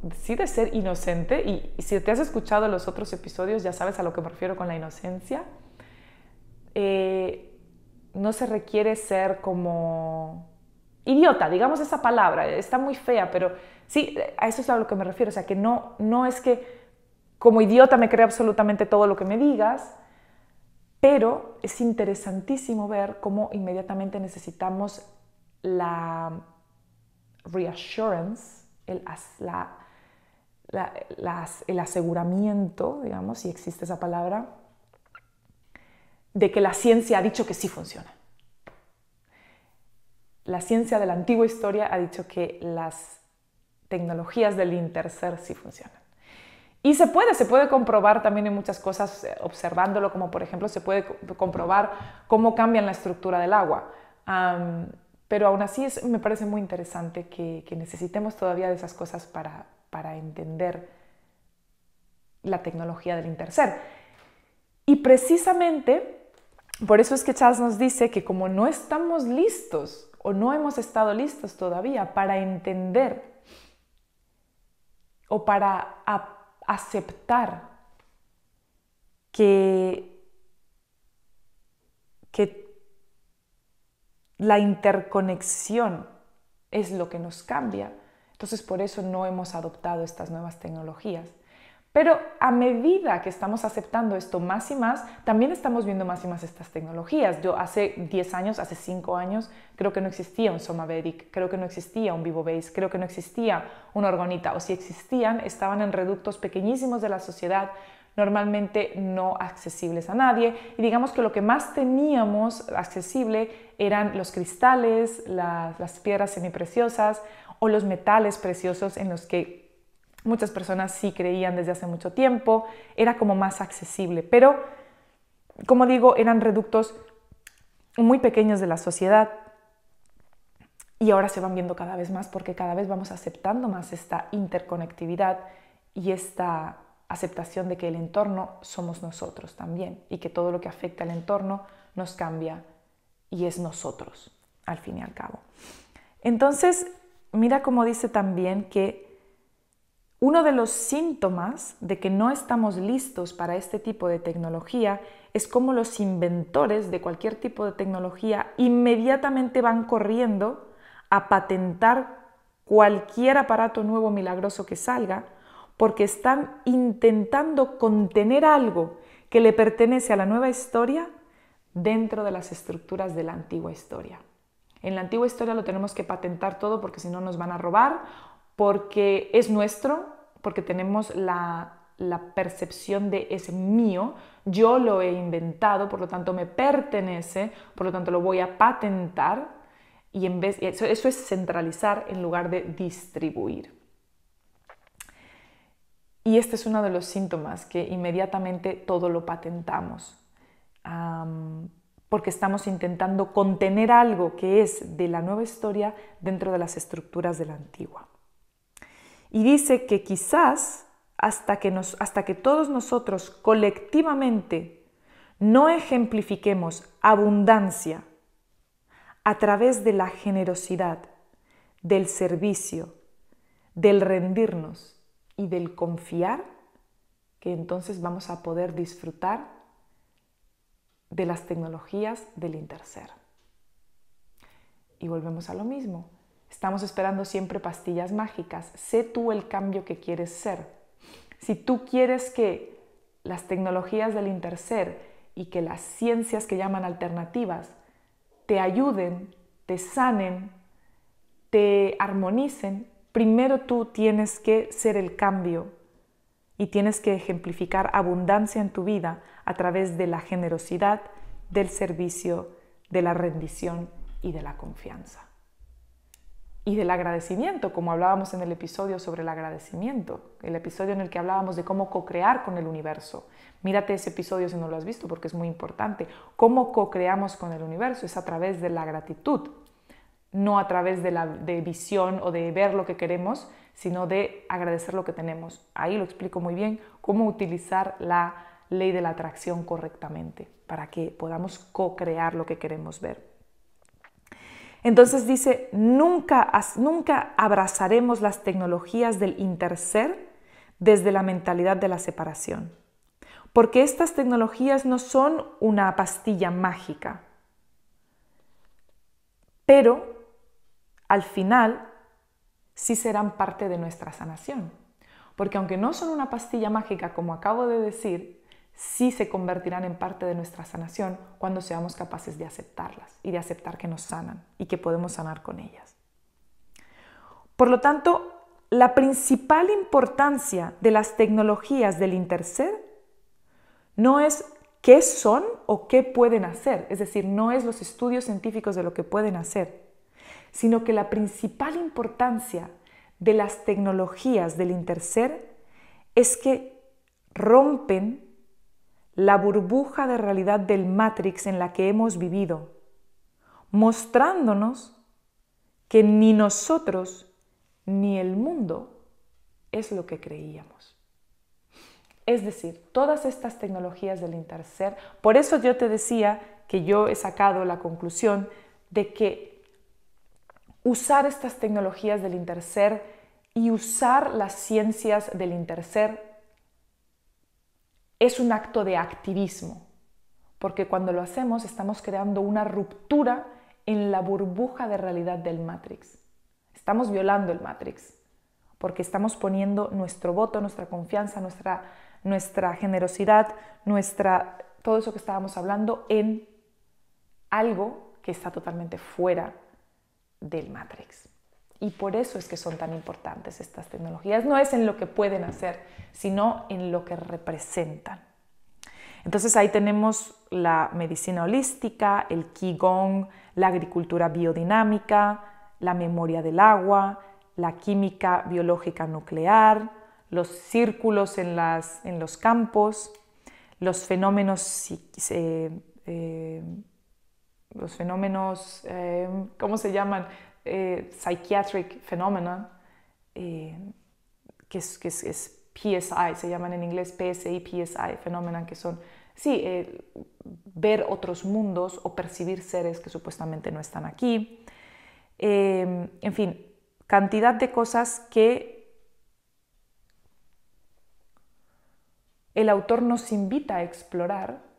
decide ser inocente, y, si te has escuchado los otros episodios ya sabes a lo que me refiero con la inocencia, eh, no se requiere ser como idiota, digamos esa palabra, está muy fea, pero sí, a eso es a lo que me refiero, o sea, que no, no es que como idiota me crea absolutamente todo lo que me digas, pero es interesantísimo ver cómo inmediatamente necesitamos la reassurance, el, la, el aseguramiento, digamos, si existe esa palabra, de que la ciencia ha dicho que sí funciona. La ciencia de la antigua historia ha dicho que las tecnologías del interser sí funcionan. Y se puede, se puede comprobar también en muchas cosas eh, observándolo, como por ejemplo se puede comprobar cómo cambian la estructura del agua. pero aún así me parece muy interesante que necesitemos todavía de esas cosas para, para entender la tecnología del interser. Y precisamente por eso es que Charles nos dice que como no estamos listos o no hemos estado listos todavía para entender o para aceptar que la interconexión es lo que nos cambia, entonces por eso no hemos adoptado estas nuevas tecnologías. Pero a medida que estamos aceptando esto más y más, también estamos viendo más y más estas tecnologías. Yo hace 10 años, hace 5 años, creo que no existía un Somavedic, creo que no existía un VivoBase, creo que no existía una Orgonita, o si existían, estaban en reductos pequeñísimos de la sociedad, normalmente no accesibles a nadie. Y digamos que lo que más teníamos accesible eran los cristales, las, las piedras semipreciosas o los metales preciosos en los que muchas personas sí creían desde hace mucho tiempo, era como más accesible, pero como digo, eran reductos muy pequeños de la sociedad y ahora se van viendo cada vez más porque cada vez vamos aceptando más esta interconectividad y esta aceptación de que el entorno somos nosotros también y que todo lo que afecta al entorno nos cambia y es nosotros al fin y al cabo. Entonces, mira cómo dice también que uno de los síntomas de que no estamos listos para este tipo de tecnología es como los inventores de cualquier tipo de tecnología inmediatamente van corriendo a patentar cualquier aparato nuevo milagroso que salga porque están intentando contener algo que le pertenece a la nueva historia dentro de las estructuras de la antigua historia. En la antigua historia lo tenemos que patentar todo porque si no nos van a robar, porque es nuestro, porque tenemos la, percepción de es mío, yo lo he inventado, por lo tanto me pertenece, por lo tanto lo voy a patentar y en vez eso, eso es centralizar en lugar de distribuir. Y este es uno de los síntomas que inmediatamente todo lo patentamos porque estamos intentando contener algo que es de la nueva historia dentro de las estructuras de la antigua. Y dice que quizás hasta que, hasta que todos nosotros colectivamente no ejemplifiquemos abundancia a través de la generosidad, del servicio, del rendirnos y del confiar, que entonces vamos a poder disfrutar de las tecnologías del interser. Y volvemos a lo mismo. Estamos esperando siempre pastillas mágicas. Sé tú el cambio que quieres ser. Si tú quieres que las tecnologías del interser y que las ciencias que llaman alternativas te ayuden, te sanen, te armonicen, primero tú tienes que ser el cambio y tienes que ejemplificar abundancia en tu vida a través de la generosidad, del servicio, de la rendición y de la confianza. Y del agradecimiento, como hablábamos en el episodio sobre el agradecimiento, el episodio en el que hablábamos de cómo co-crear con el universo. Mírate ese episodio si no lo has visto porque es muy importante. ¿Cómo co-creamos con el universo? Es a través de la gratitud, no a través de la de visión o de ver lo que queremos, sino de agradecer lo que tenemos. Ahí lo explico muy bien cómo utilizar la ley de la atracción correctamente para que podamos co-crear lo que queremos ver. Entonces dice, nunca, abrazaremos las tecnologías del interser desde la mentalidad de la separación, porque estas tecnologías no son una pastilla mágica, pero al final sí serán parte de nuestra sanación. Porque aunque no son una pastilla mágica, como acabo de decir, sí se convertirán en parte de nuestra sanación cuando seamos capaces de aceptarlas y de aceptar que nos sanan y que podemos sanar con ellas. Por lo tanto, la principal importancia de las tecnologías del interser no es qué son o qué pueden hacer, es decir, no es los estudios científicos de lo que pueden hacer, sino que la principal importancia de las tecnologías del interser es que rompen la burbuja de realidad del Matrix en la que hemos vivido, mostrándonos que ni nosotros ni el mundo es lo que creíamos. Es decir, todas estas tecnologías del interser, por eso yo te decía que yo he sacado la conclusión de que usar estas tecnologías del interser y usar las ciencias del interser es un acto de activismo, porque cuando lo hacemos estamos creando una ruptura en la burbuja de realidad del Matrix. Estamos violando el Matrix, porque estamos poniendo nuestro voto, nuestra confianza, nuestra, generosidad, todo eso que estábamos hablando en algo que está totalmente fuera del Matrix. Y por eso es que son tan importantes estas tecnologías. No es en lo que pueden hacer, sino en lo que representan. Entonces ahí tenemos la medicina holística, el Qigong, la agricultura biodinámica, la memoria del agua, la química biológica nuclear, los círculos en, las, en los campos, los fenómenos eh, eh, los fenómenos, em, ¿cómo se llaman? Eh, psychiatric phenomena, eh, que, es, que PSI, se llaman en inglés PSI, PSI, phenomena que son, sí, eh, ver otros mundos o percibir seres que supuestamente no están aquí. Em, en fin, cantidad de cosas que el autor nos invita a explorar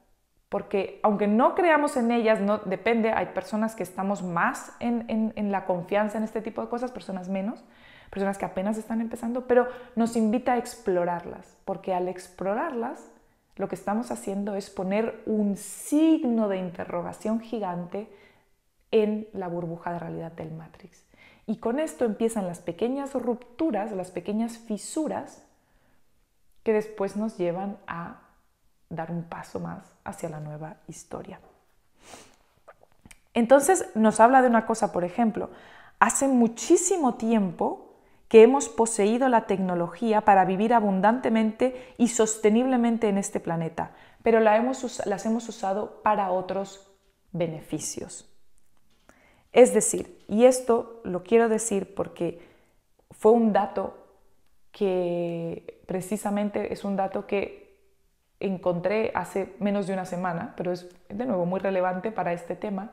porque aunque no creamos en ellas, no, depende, hay personas que estamos más en, en, la confianza en este tipo de cosas, personas menos, personas que apenas están empezando, pero nos invita a explorarlas, porque al explorarlas, lo que estamos haciendo es poner un signo de interrogación gigante en la burbuja de realidad del Matrix. Y con esto empiezan las pequeñas rupturas, las pequeñas fisuras que después nos llevan a dar un paso más hacia la nueva historia. Entonces nos habla de una cosa, por ejemplo, hace muchísimo tiempo que hemos poseído la tecnología para vivir abundantemente y sosteniblemente en este planeta, pero la hemos, las hemos usado para otros beneficios. Es decir, y esto lo quiero decir porque fue un dato que precisamente es un dato que encontré hace menos de una semana, pero es de nuevo muy relevante para este tema,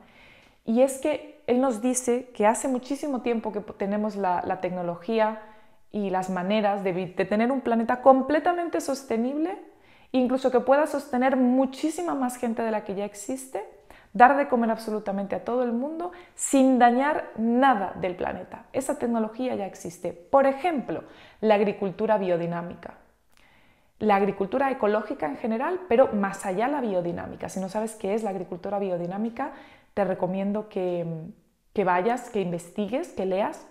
y es que él nos dice que hace muchísimo tiempo que tenemos la, tecnología y las maneras de tener un planeta completamente sostenible, incluso que pueda sostener muchísima más gente de la que ya existe, dar de comer absolutamente a todo el mundo sin dañar nada del planeta. Esa tecnología ya existe. Por ejemplo, la agricultura biodinámica la agricultura ecológica en general, pero más allá la biodinámica. Si no sabes qué es la agricultura biodinámica, te recomiendo que, vayas, que investigues, que leas,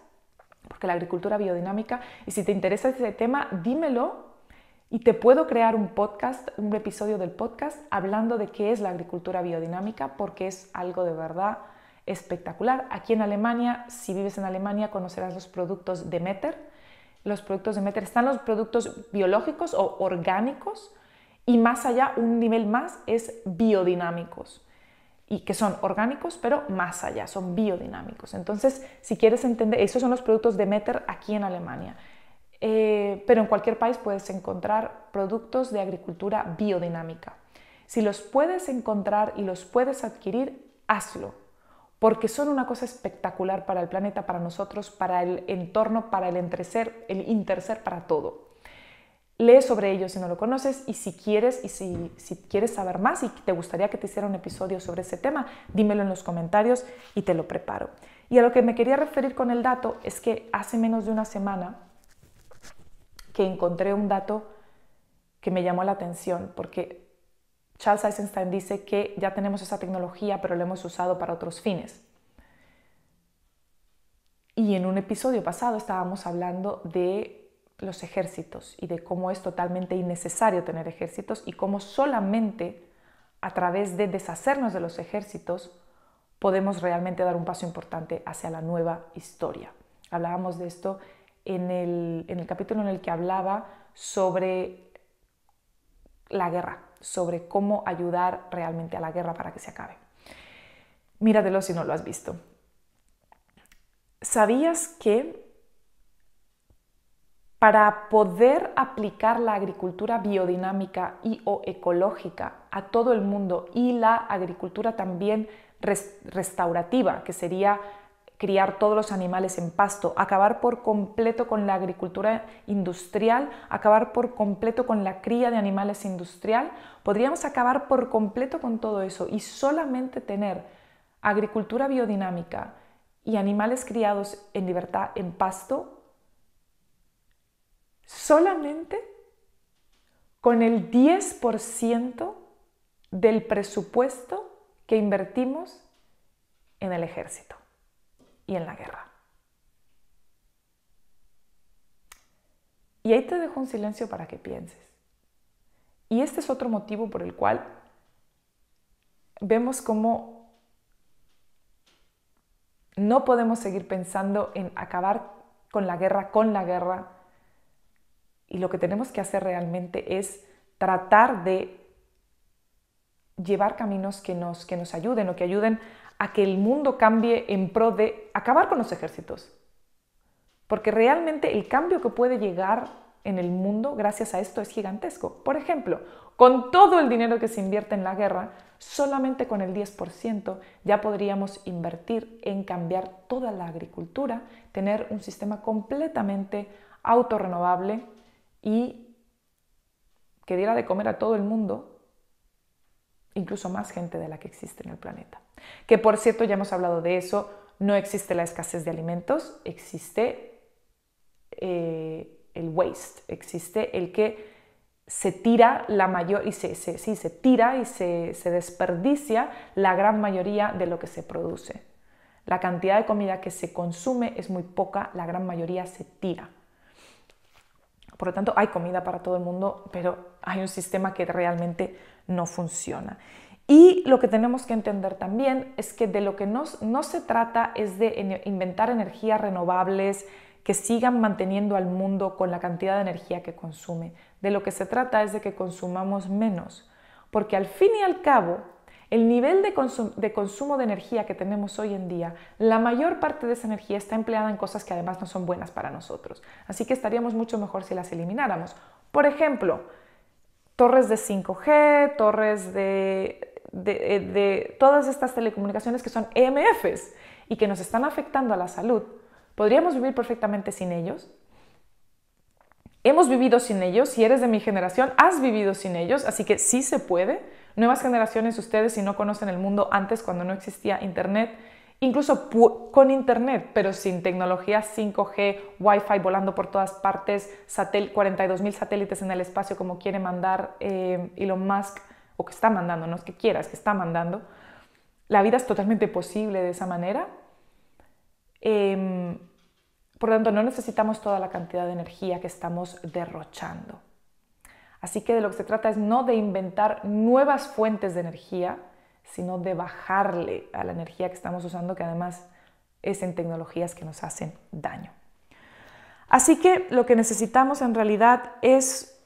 porque la agricultura biodinámica, y si te interesa ese tema, dímelo y te puedo crear un podcast, un episodio del podcast hablando de qué es la agricultura biodinámica, porque es algo de verdad espectacular. Aquí en Alemania, si vives en Alemania, conocerás los productos de Meter los productos de Meter, están los productos biológicos o orgánicos y más allá, un nivel más es biodinámicos y que son orgánicos, pero más allá, son biodinámicos. Entonces, si quieres entender, esos son los productos de Meter aquí en Alemania. Eh, pero en cualquier país puedes encontrar productos de agricultura biodinámica. Si los puedes encontrar y los puedes adquirir, hazlo porque son una cosa espectacular para el planeta, para nosotros, para el entorno, para el entrecer, el interser, para todo. Lee sobre ello si no lo conoces y si quieres y si, si quieres saber más y te gustaría que te hiciera un episodio sobre ese tema, dímelo en los comentarios y te lo preparo. Y a lo que me quería referir con el dato es que hace menos de una semana que encontré un dato que me llamó la atención porque Charles Eisenstein dice que ya tenemos esa tecnología, pero la hemos usado para otros fines. Y en un episodio pasado estábamos hablando de los ejércitos y de cómo es totalmente innecesario tener ejércitos y cómo solamente a través de deshacernos de los ejércitos podemos realmente dar un paso importante hacia la nueva historia. Hablábamos de esto en el, capítulo en el que hablaba sobre la guerra, sobre cómo ayudar realmente a la guerra para que se acabe. Míratelo si no lo has visto. ¿Sabías que para poder aplicar la agricultura biodinámica y o ecológica a todo el mundo y la agricultura también restaurativa, que sería criar todos los animales en pasto, acabar por completo con la agricultura industrial, acabar por completo con la cría de animales industrial, podríamos acabar por completo con todo eso y solamente tener agricultura biodinámica y animales criados en libertad en pasto, solamente con el 10% del presupuesto que invertimos en el ejército y en la guerra. Y ahí te dejo un silencio para que pienses. Y este es otro motivo por el cual vemos cómo no podemos seguir pensando en acabar con la guerra, con la guerra. Y lo que tenemos que hacer realmente es tratar de llevar caminos que nos, que nos ayuden o que ayuden a que el mundo cambie en pro de acabar con los ejércitos. Porque realmente el cambio que puede llegar en el mundo gracias a esto es gigantesco. Por ejemplo, con todo el dinero que se invierte en la guerra, solamente con el 10% ya podríamos invertir en cambiar toda la agricultura, tener un sistema completamente autorrenovable y que diera de comer a todo el mundo, incluso más gente de la que existe en el planeta. Que por cierto, ya hemos hablado de eso, no existe la escasez de alimentos, existe eh, el waste, existe el que se tira la mayor y se, tira y se desperdicia la gran mayoría de lo que se produce. La cantidad de comida que se consume es muy poca, la gran mayoría se tira. Por lo tanto, hay comida para todo el mundo, pero hay un sistema que realmente no funciona. Y lo que tenemos que entender también es que de lo que no se trata es de inventar energías renovables que sigan manteniendo al mundo con la cantidad de energía que consume. De lo que se trata es de que consumamos menos, porque al fin y al cabo, el nivel de, de consumo de energía que tenemos hoy en día, la mayor parte de esa energía está empleada en cosas que además no son buenas para nosotros. Así que estaríamos mucho mejor si las elimináramos. Por ejemplo, torres de 5G, torres de eh, de, todas estas telecomunicaciones que son EMFs y que nos están afectando a la salud. ¿Podríamos vivir perfectamente sin ellos? Hemos vivido sin ellos, si eres de mi generación, has vivido sin ellos, así que sí se puede. Nuevas generaciones, ustedes si no conocen el mundo antes cuando no existía Internet, incluso con Internet, pero sin tecnología 5G, Wi-Fi volando por todas partes, 42.000 satélites en el espacio como quiere mandar eh, Elon Musk, o que está mandando, no es que quieras, que está mandando. La vida es totalmente posible de esa manera. Em, por lo tanto, no necesitamos toda la cantidad de energía que estamos derrochando. Así que de lo que se trata es no de inventar nuevas fuentes de energía, sino de bajarle a la energía que estamos usando, que además es en tecnologías que nos hacen daño. Así que lo que necesitamos en realidad es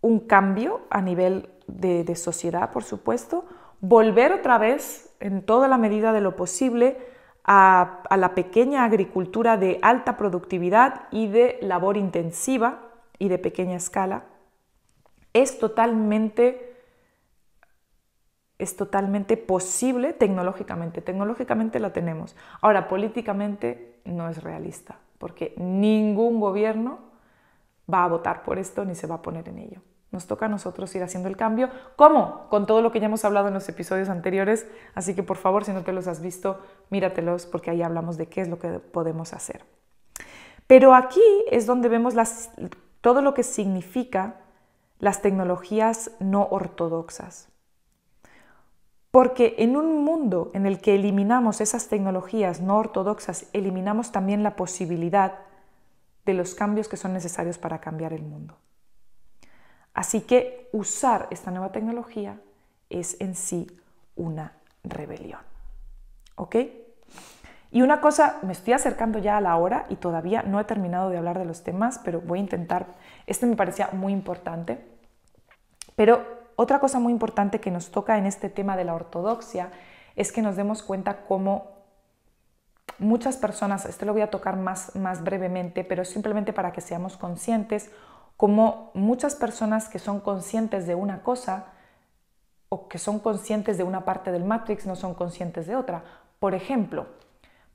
un cambio a nivel de, sociedad, por supuesto, volver otra vez, en toda la medida de lo posible, a, la pequeña agricultura de alta productividad y de labor intensiva y de pequeña escala, es totalmente, es totalmente posible tecnológicamente. Tecnológicamente la tenemos. Ahora, políticamente no es realista, porque ningún gobierno va a votar por esto ni se va a poner en ello. Nos toca a nosotros ir haciendo el cambio. ¿Cómo? Con todo lo que ya hemos hablado en los episodios anteriores. Así que por favor, si no te los has visto, míratelos porque ahí hablamos de qué es lo que podemos hacer. Pero aquí es donde vemos todo lo que significa las tecnologías no ortodoxas. Porque en un mundo en el que eliminamos esas tecnologías no ortodoxas, eliminamos también la posibilidad de los cambios que son necesarios para cambiar el mundo. Así que usar esta nueva tecnología es en sí una rebelión. ¿Ok? Y una cosa, me estoy acercando ya a la hora y todavía no he terminado de hablar de los temas, pero voy a intentar, este me parecía muy importante, pero otra cosa muy importante que nos toca en este tema de la ortodoxia es que nos demos cuenta cómo muchas personas, Esto lo voy a tocar más, más brevemente, pero simplemente para que seamos conscientes, como muchas personas que son conscientes de una cosa o que son conscientes de una parte del Matrix no son conscientes de otra. Por ejemplo,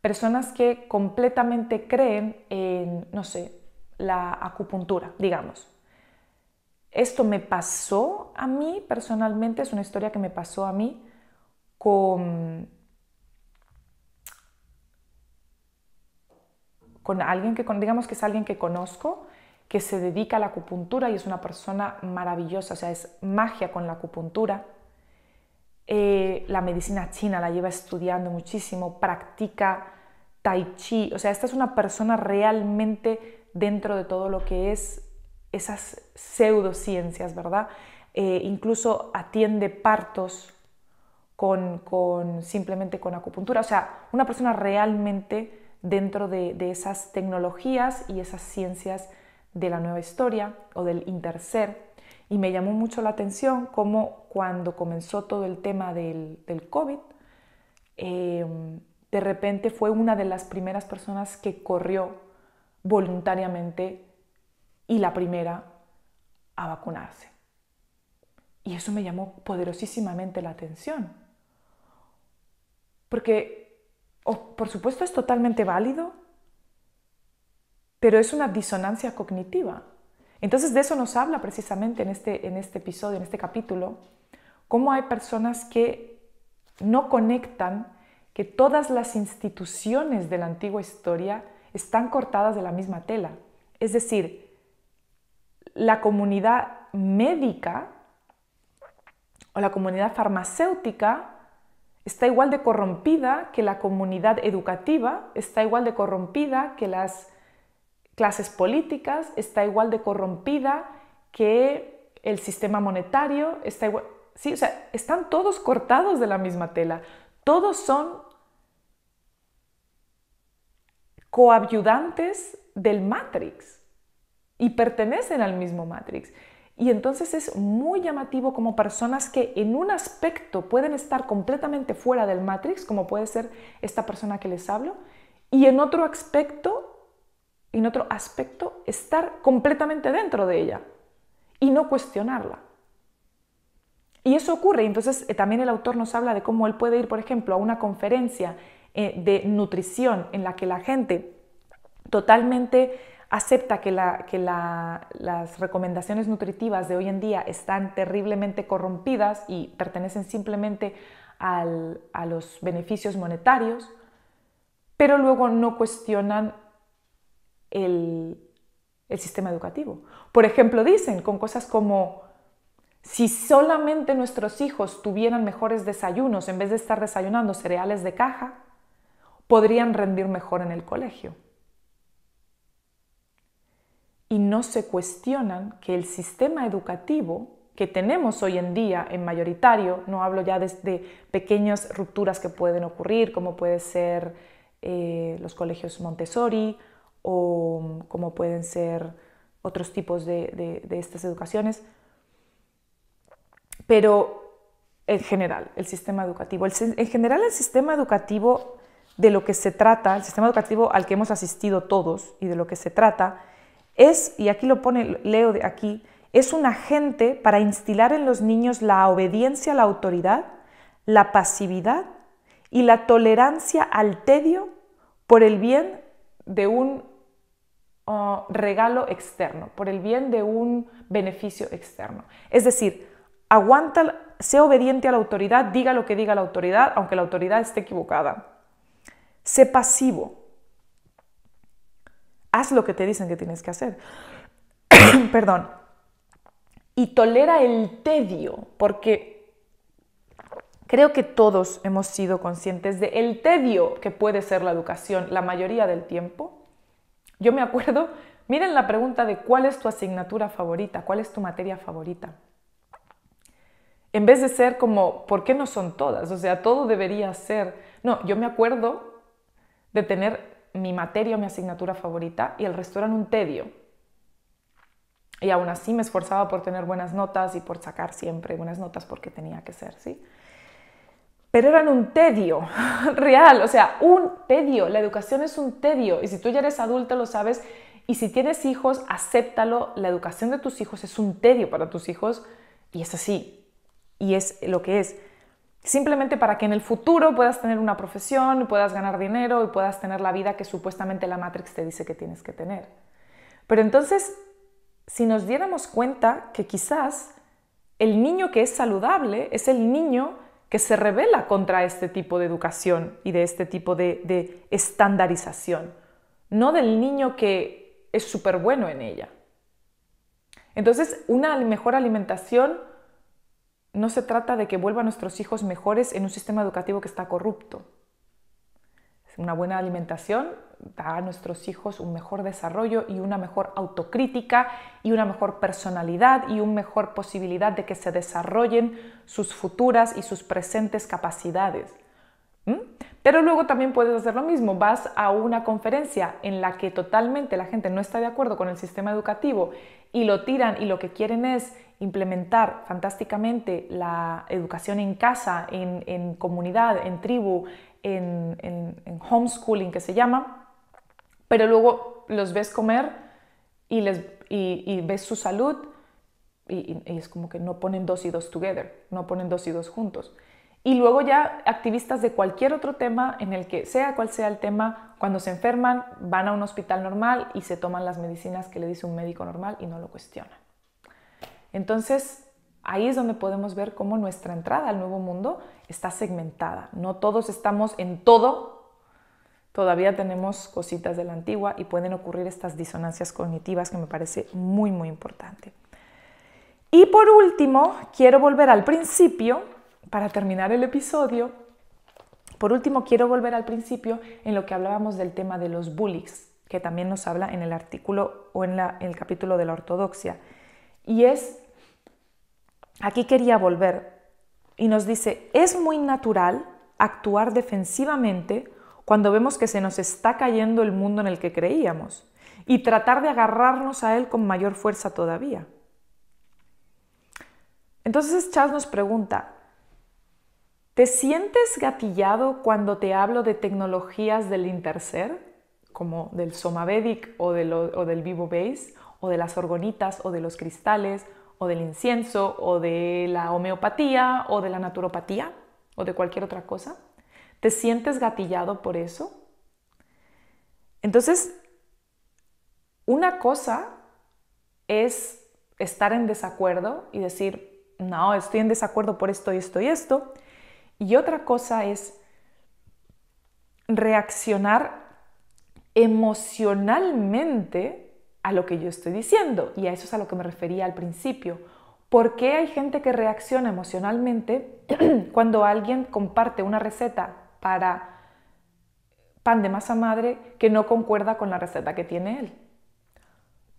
personas que completamente creen en, no sé, la acupuntura, digamos. Esto me pasó a mí personalmente, es una historia que me pasó a mí con, con alguien que, digamos que es alguien que conozco que se dedica a la acupuntura y es una persona maravillosa, o sea, es magia con la acupuntura. Eh, la medicina china la lleva estudiando muchísimo, practica tai chi, o sea, esta es una persona realmente dentro de todo lo que es esas pseudociencias, ¿verdad? Eh, incluso atiende partos simplemente con acupuntura, o sea, una persona realmente dentro de esas tecnologías y esas ciencias de la nueva historia o del interser y me llamó mucho la atención cómo cuando comenzó todo el tema del, COVID, em, de repente fue una de las primeras personas que corrió voluntariamente y la primera a vacunarse. Y eso me llamó poderosísimamente la atención. Porque, oh, por supuesto, es totalmente válido pero es una disonancia cognitiva. Entonces de eso nos habla precisamente en este, en este episodio, en este capítulo, cómo hay personas que no conectan que todas las instituciones de la antigua historia están cortadas de la misma tela. Es decir, la comunidad médica o la comunidad farmacéutica está igual de corrompida que la comunidad educativa, está igual de corrompida que las clases políticas, está igual de corrompida que el sistema monetario, está están todos cortados de la misma tela, todos son coayudantes del Matrix y pertenecen al mismo Matrix. Y entonces es muy llamativo como personas que en un aspecto pueden estar completamente fuera del Matrix, como puede ser esta persona que les hablo, y en otro aspecto en otro aspecto, estar completamente dentro de ella y no cuestionarla. Y eso ocurre, entonces eh, también el autor nos habla de cómo él puede ir, por ejemplo, a una conferencia eh, de nutrición en la que la gente totalmente acepta que, la, que las recomendaciones nutritivas de hoy en día están terriblemente corrompidas y pertenecen simplemente a los beneficios monetarios, pero luego no cuestionan el, sistema educativo. Por ejemplo, dicen con cosas como, si solamente nuestros hijos tuvieran mejores desayunos en vez de estar desayunando cereales de caja, podrían rendir mejor en el colegio. Y no se cuestionan que el sistema educativo que tenemos hoy en día en mayoritario, no hablo ya de, pequeñas rupturas que pueden ocurrir, como puede ser eh, los colegios Montessori o como pueden ser otros tipos de, estas educaciones. Pero en general, el sistema educativo. en general, el sistema educativo de lo que se trata, el sistema educativo al que hemos asistido todos y de lo que se trata, es, y aquí lo pone Leo de aquí, es un agente para instilar en los niños la obediencia a la autoridad, la pasividad y la tolerancia al tedio por el bien de un regalo externo, por el bien de un beneficio externo. Es decir, aguanta, sea obediente a la autoridad, diga lo que diga la autoridad, aunque la autoridad esté equivocada. Sé pasivo. Haz lo que te dicen que tienes que hacer. Perdón. Y tolera el tedio, porque creo que todos hemos sido conscientes del el tedio que puede ser la educación la mayoría del tiempo yo me acuerdo, miren la pregunta de cuál es tu asignatura favorita, cuál es tu materia favorita. En vez de ser como, ¿por qué no son todas? O sea, todo debería ser. No, yo me acuerdo de tener mi materia o mi asignatura favorita y el resto era un tedio. Y aún así me esforzaba por tener buenas notas y por sacar siempre buenas notas porque tenía que ser, ¿sí? pero eran un tedio real, o sea, un tedio. La educación es un tedio y si tú ya eres adulto lo sabes y si tienes hijos, acéptalo. La educación de tus hijos es un tedio para tus hijos y es así y es lo que es. Simplemente para que en el futuro puedas tener una profesión, puedas ganar dinero y puedas tener la vida que supuestamente la Matrix te dice que tienes que tener. Pero entonces, si nos diéramos cuenta que quizás el niño que es saludable es el niño que se revela contra este tipo de educación y de este tipo de, estandarización, no del niño que es súper bueno en ella. Entonces, una mejor alimentación no se trata de que vuelvan nuestros hijos mejores en un sistema educativo que está corrupto una buena alimentación da a nuestros hijos un mejor desarrollo y una mejor autocrítica y una mejor personalidad y una mejor posibilidad de que se desarrollen sus futuras y sus presentes capacidades. Pero luego también puedes hacer lo mismo, vas a una conferencia en la que totalmente la gente no está de acuerdo con el sistema educativo y lo tiran y lo que quieren es implementar fantásticamente la educación en casa, en comunidad, en tribu, en, homeschooling que se llama, pero luego los ves comer y, les, y, ves su salud y, y, es como que no ponen dos y dos together, no ponen dos y dos juntos. Y luego ya activistas de cualquier otro tema, en el que sea cual sea el tema, cuando se enferman van a un hospital normal y se toman las medicinas que le dice un médico normal y no lo cuestionan. Entonces, ahí es donde podemos ver cómo nuestra entrada al nuevo mundo está segmentada. No todos estamos en todo, todavía tenemos cositas de la antigua y pueden ocurrir estas disonancias cognitivas que me parece muy, muy importante. Y por último, quiero volver al principio, para terminar el episodio, por último quiero volver al principio en lo que hablábamos del tema de los bullies, que también nos habla en el artículo o en, el capítulo de la ortodoxia, y es aquí quería volver y nos dice, es muy natural actuar defensivamente cuando vemos que se nos está cayendo el mundo en el que creíamos y tratar de agarrarnos a él con mayor fuerza todavía. Entonces Charles nos pregunta, ¿te sientes gatillado cuando te hablo de tecnologías del interser, como del somavedic o, o del vivo base, o de las orgonitas o de los cristales o del incienso o de la homeopatía o de la naturopatía o de cualquier otra cosa? ¿Te sientes gatillado por eso? Entonces, una cosa es estar en desacuerdo y decir, no, estoy en desacuerdo por esto y esto y esto. Y otra cosa es reaccionar emocionalmente a lo que yo estoy diciendo. Y a eso es a lo que me refería al principio. ¿Por qué hay gente que reacciona emocionalmente cuando alguien comparte una receta para pan de masa madre que no concuerda con la receta que tiene él?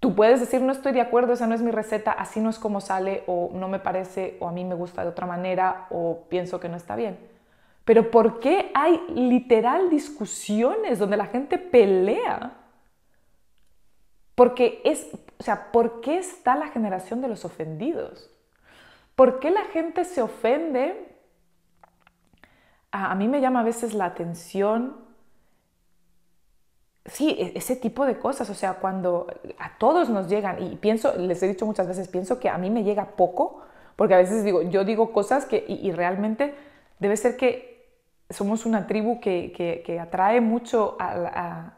Tú puedes decir, no estoy de acuerdo, esa no es mi receta, así no es como sale, o no me parece, o a mí me gusta de otra manera, o pienso que no está bien. Pero ¿por qué hay literal discusiones donde la gente pelea porque es, o sea, ¿por qué está la generación de los ofendidos? ¿Por qué la gente se ofende? A, mí me llama a veces la atención sí, e, ese tipo de cosas, o sea, cuando a todos nos llegan, y pienso, les he dicho muchas veces, pienso que a mí me llega poco, porque a veces digo, yo digo cosas que, y, realmente debe ser que somos una tribu que, atrae mucho a, a,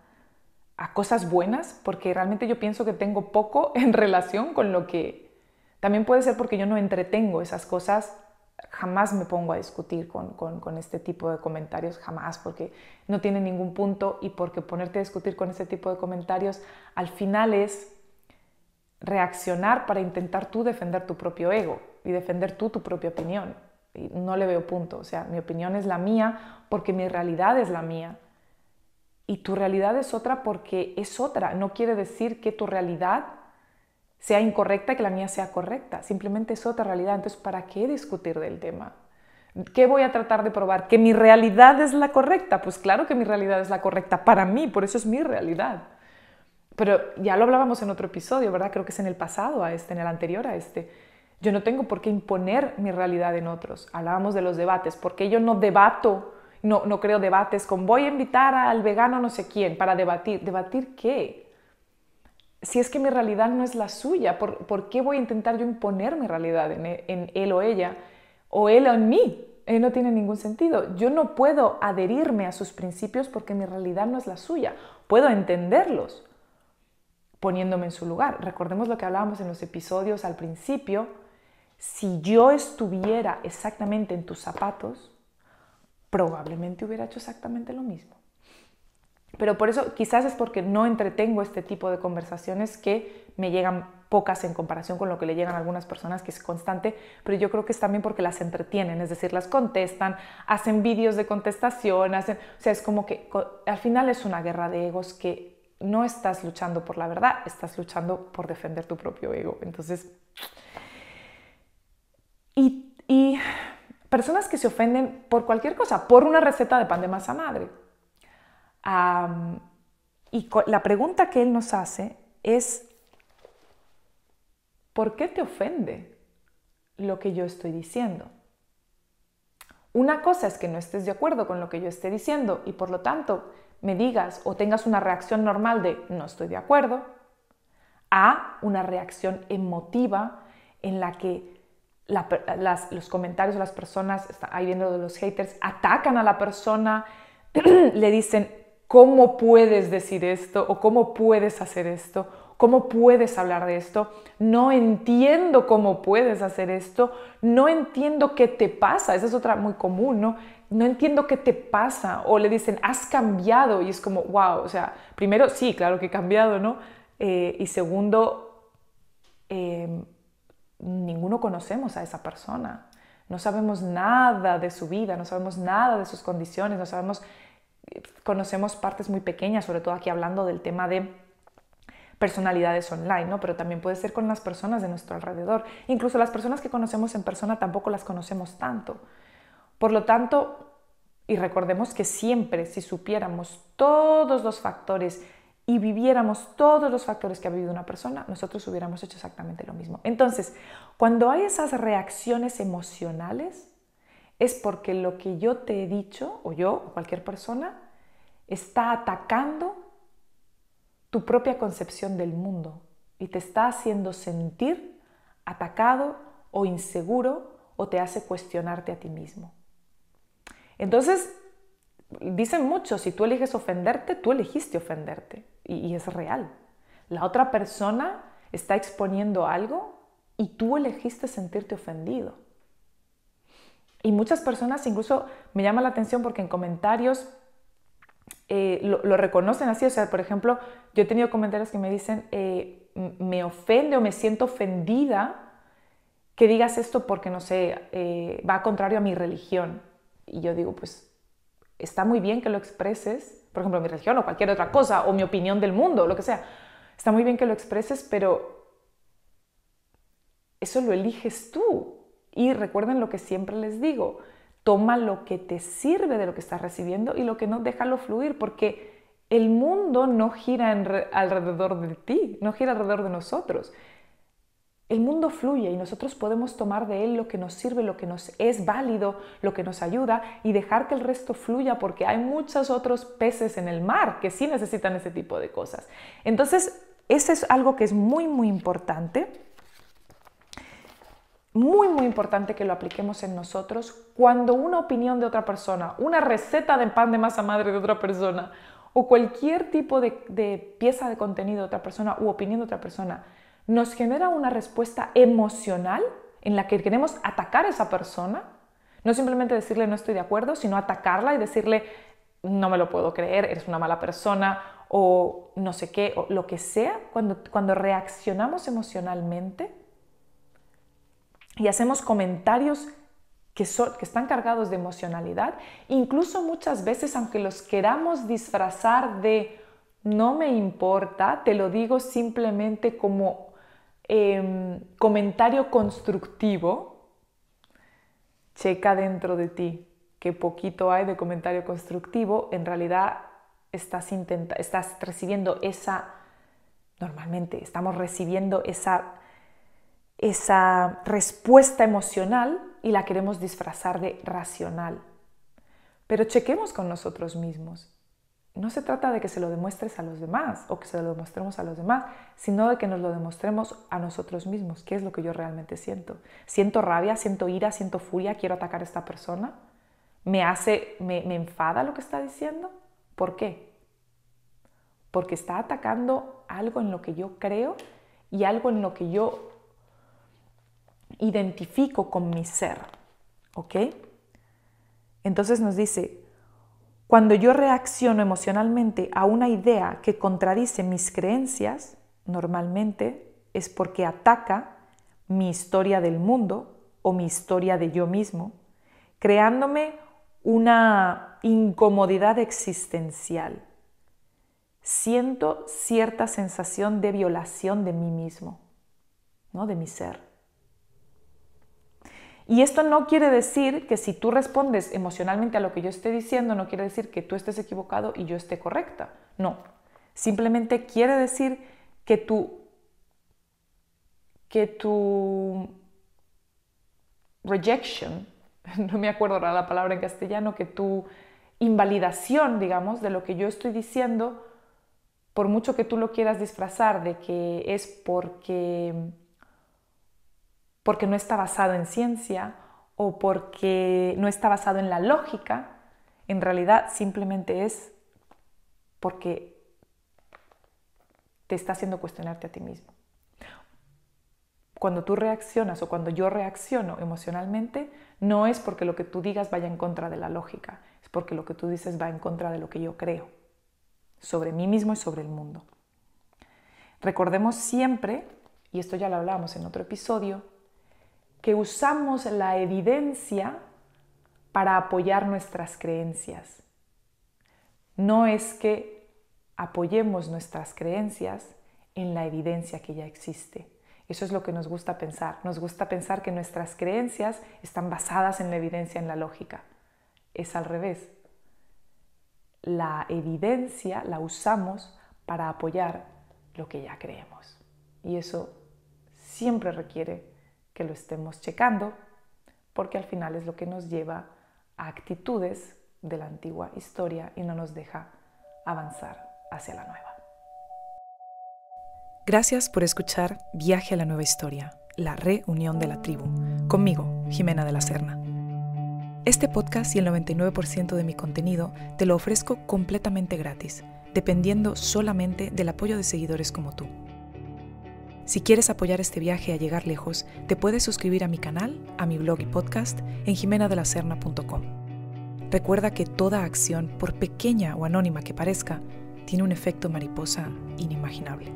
a cosas buenas, porque realmente yo pienso que tengo poco en relación con lo que... También puede ser porque yo no entretengo esas cosas, jamás me pongo a discutir con, este tipo de comentarios, jamás, porque no tiene ningún punto y porque ponerte a discutir con este tipo de comentarios al final es reaccionar para intentar tú defender tu propio ego y defender tú tu propia opinión. Y no le veo punto, o sea, mi opinión es la mía porque mi realidad es la mía y tu realidad es otra porque es otra. No quiere decir que tu realidad sea incorrecta y que la mía sea correcta. Simplemente es otra realidad. Entonces, ¿para qué discutir del tema? ¿Qué voy a tratar de probar? ¿Que mi realidad es la correcta? Pues claro que mi realidad es la correcta para mí, por eso es mi realidad. Pero ya lo hablábamos en otro episodio, ¿verdad? Creo que es en el pasado a este, en el anterior a este. Yo no tengo por qué imponer mi realidad en otros. Hablábamos de los debates. ¿Por qué yo no debato no, no creo debates con voy a invitar al vegano no sé quién para debatir. ¿Debatir qué? Si es que mi realidad no es la suya, ¿por, qué voy a intentar yo imponer mi realidad en, e, él o ella? O él o en mí. Eh, no tiene ningún sentido. Yo no puedo adherirme a sus principios porque mi realidad no es la suya. Puedo entenderlos poniéndome en su lugar. Recordemos lo que hablábamos en los episodios al principio. Si yo estuviera exactamente en tus zapatos, probablemente hubiera hecho exactamente lo mismo. Pero por eso quizás es porque no entretengo este tipo de conversaciones que me llegan pocas en comparación con lo que le llegan a algunas personas, que es constante, pero yo creo que es también porque las entretienen, es decir, las contestan, hacen vídeos de contestación, hacen, o sea, es como que al final es una guerra de egos que no estás luchando por la verdad, estás luchando por defender tu propio ego. Entonces, y, y personas que se ofenden por cualquier cosa, por una receta de pan de masa madre. y la pregunta que él nos hace es, ¿por qué te ofende lo que yo estoy diciendo? Una cosa es que no estés de acuerdo con lo que yo esté diciendo y por lo tanto me digas o tengas una reacción normal de no estoy de acuerdo, a una reacción emotiva en la que las, los comentarios de las personas, ahí viendo los haters, atacan a la persona, le dicen, ¿cómo puedes decir esto? ¿O cómo puedes hacer esto? ¿Cómo puedes hablar de esto? No entiendo cómo puedes hacer esto. No entiendo qué te pasa. Esa es otra muy común, ¿no? No entiendo qué te pasa. O le dicen, has cambiado. Y es como, wow. O sea, primero, sí, claro que he cambiado, ¿no? Eh, y segundo, eh, ninguno conocemos a esa persona. No sabemos nada de su vida, no sabemos nada de sus condiciones, no sabemos, conocemos partes muy pequeñas, sobre todo aquí hablando del tema de personalidades online, ¿no? Pero también puede ser con las personas de nuestro alrededor. Incluso las personas que conocemos en persona tampoco las conocemos tanto. Por lo tanto, y recordemos que siempre si supiéramos todos los factores y viviéramos todos los factores que ha vivido una persona, nosotros hubiéramos hecho exactamente lo mismo. Entonces, cuando hay esas reacciones emocionales, es porque lo que yo te he dicho, o yo, o cualquier persona, está atacando tu propia concepción del mundo y te está haciendo sentir atacado o inseguro o te hace cuestionarte a ti mismo. Entonces, dicen mucho, si tú eliges ofenderte, tú elegiste ofenderte y, es real. La otra persona está exponiendo algo y tú elegiste sentirte ofendido. Y muchas personas incluso me llama la atención porque en comentarios eh, lo, reconocen así. O sea, por ejemplo, yo he tenido comentarios que me dicen, eh, me ofende o me siento ofendida que digas esto porque, no sé, eh, va contrario a mi religión. Y yo digo, pues está muy bien que lo expreses, por ejemplo, mi región o cualquier otra cosa, o mi opinión del mundo, lo que sea. Está muy bien que lo expreses, pero eso lo eliges tú. Y recuerden lo que siempre les digo, toma lo que te sirve de lo que estás recibiendo y lo que no, déjalo fluir, porque el mundo no gira alrededor de ti, no gira alrededor de nosotros. El mundo fluye y nosotros podemos tomar de él lo que nos sirve, lo que nos es válido, lo que nos ayuda y dejar que el resto fluya porque hay muchos otros peces en el mar que sí necesitan ese tipo de cosas. Entonces, eso es algo que es muy, muy importante. Muy, muy importante que lo apliquemos en nosotros cuando una opinión de otra persona, una receta de pan de masa madre de otra persona o cualquier tipo de, de pieza de contenido de otra persona u opinión de otra persona nos genera una respuesta emocional en la que queremos atacar a esa persona, no simplemente decirle no estoy de acuerdo, sino atacarla y decirle no me lo puedo creer, eres una mala persona o no sé qué, o lo que sea, cuando, cuando reaccionamos emocionalmente y hacemos comentarios que, son, que están cargados de emocionalidad, incluso muchas veces, aunque los queramos disfrazar de no me importa, te lo digo simplemente como Em, comentario constructivo, checa dentro de ti qué poquito hay de comentario constructivo, en realidad estás, estás recibiendo esa, normalmente estamos recibiendo esa, esa respuesta emocional y la queremos disfrazar de racional. Pero chequemos con nosotros mismos no se trata de que se lo demuestres a los demás o que se lo demostremos a los demás, sino de que nos lo demostremos a nosotros mismos, qué es lo que yo realmente siento. Siento rabia, siento ira, siento furia, quiero atacar a esta persona. Me hace, me, me enfada lo que está diciendo. ¿Por qué? Porque está atacando algo en lo que yo creo y algo en lo que yo identifico con mi ser. ¿Ok? Entonces nos dice, cuando yo reacciono emocionalmente a una idea que contradice mis creencias, normalmente es porque ataca mi historia del mundo o mi historia de yo mismo, creándome una incomodidad existencial. Siento cierta sensación de violación de mí mismo, ¿no? de mi ser. Y esto no quiere decir que si tú respondes emocionalmente a lo que yo esté diciendo, no quiere decir que tú estés equivocado y yo esté correcta. No. Simplemente quiere decir que tu, que tu rejection, no me acuerdo ahora la palabra en castellano, que tu invalidación, digamos, de lo que yo estoy diciendo, por mucho que tú lo quieras disfrazar de que es porque porque no está basado en ciencia o porque no está basado en la lógica, en realidad simplemente es porque te está haciendo cuestionarte a ti mismo. Cuando tú reaccionas o cuando yo reacciono emocionalmente, no es porque lo que tú digas vaya en contra de la lógica, es porque lo que tú dices va en contra de lo que yo creo sobre mí mismo y sobre el mundo. Recordemos siempre, y esto ya lo hablábamos en otro episodio, que usamos la evidencia para apoyar nuestras creencias. No es que apoyemos nuestras creencias en la evidencia que ya existe. Eso es lo que nos gusta pensar. Nos gusta pensar que nuestras creencias están basadas en la evidencia, en la lógica. Es al revés. La evidencia la usamos para apoyar lo que ya creemos. Y eso siempre requiere que lo estemos checando, porque al final es lo que nos lleva a actitudes de la antigua historia y no nos deja avanzar hacia la nueva. Gracias por escuchar Viaje a la Nueva Historia, la reunión de la tribu, conmigo, Jimena de la Serna. Este podcast y el 99% de mi contenido te lo ofrezco completamente gratis, dependiendo solamente del apoyo de seguidores como tú. Si quieres apoyar este viaje a llegar lejos, te puedes suscribir a mi canal, a mi blog y podcast en jimenadelacerna.com. Recuerda que toda acción, por pequeña o anónima que parezca, tiene un efecto mariposa inimaginable.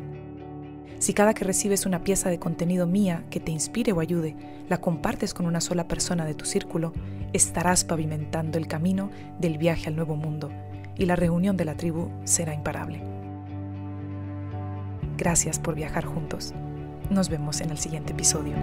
Si cada que recibes una pieza de contenido mía que te inspire o ayude, la compartes con una sola persona de tu círculo, estarás pavimentando el camino del viaje al nuevo mundo y la reunión de la tribu será imparable. Gracias por viajar juntos. Nos vemos en el siguiente episodio.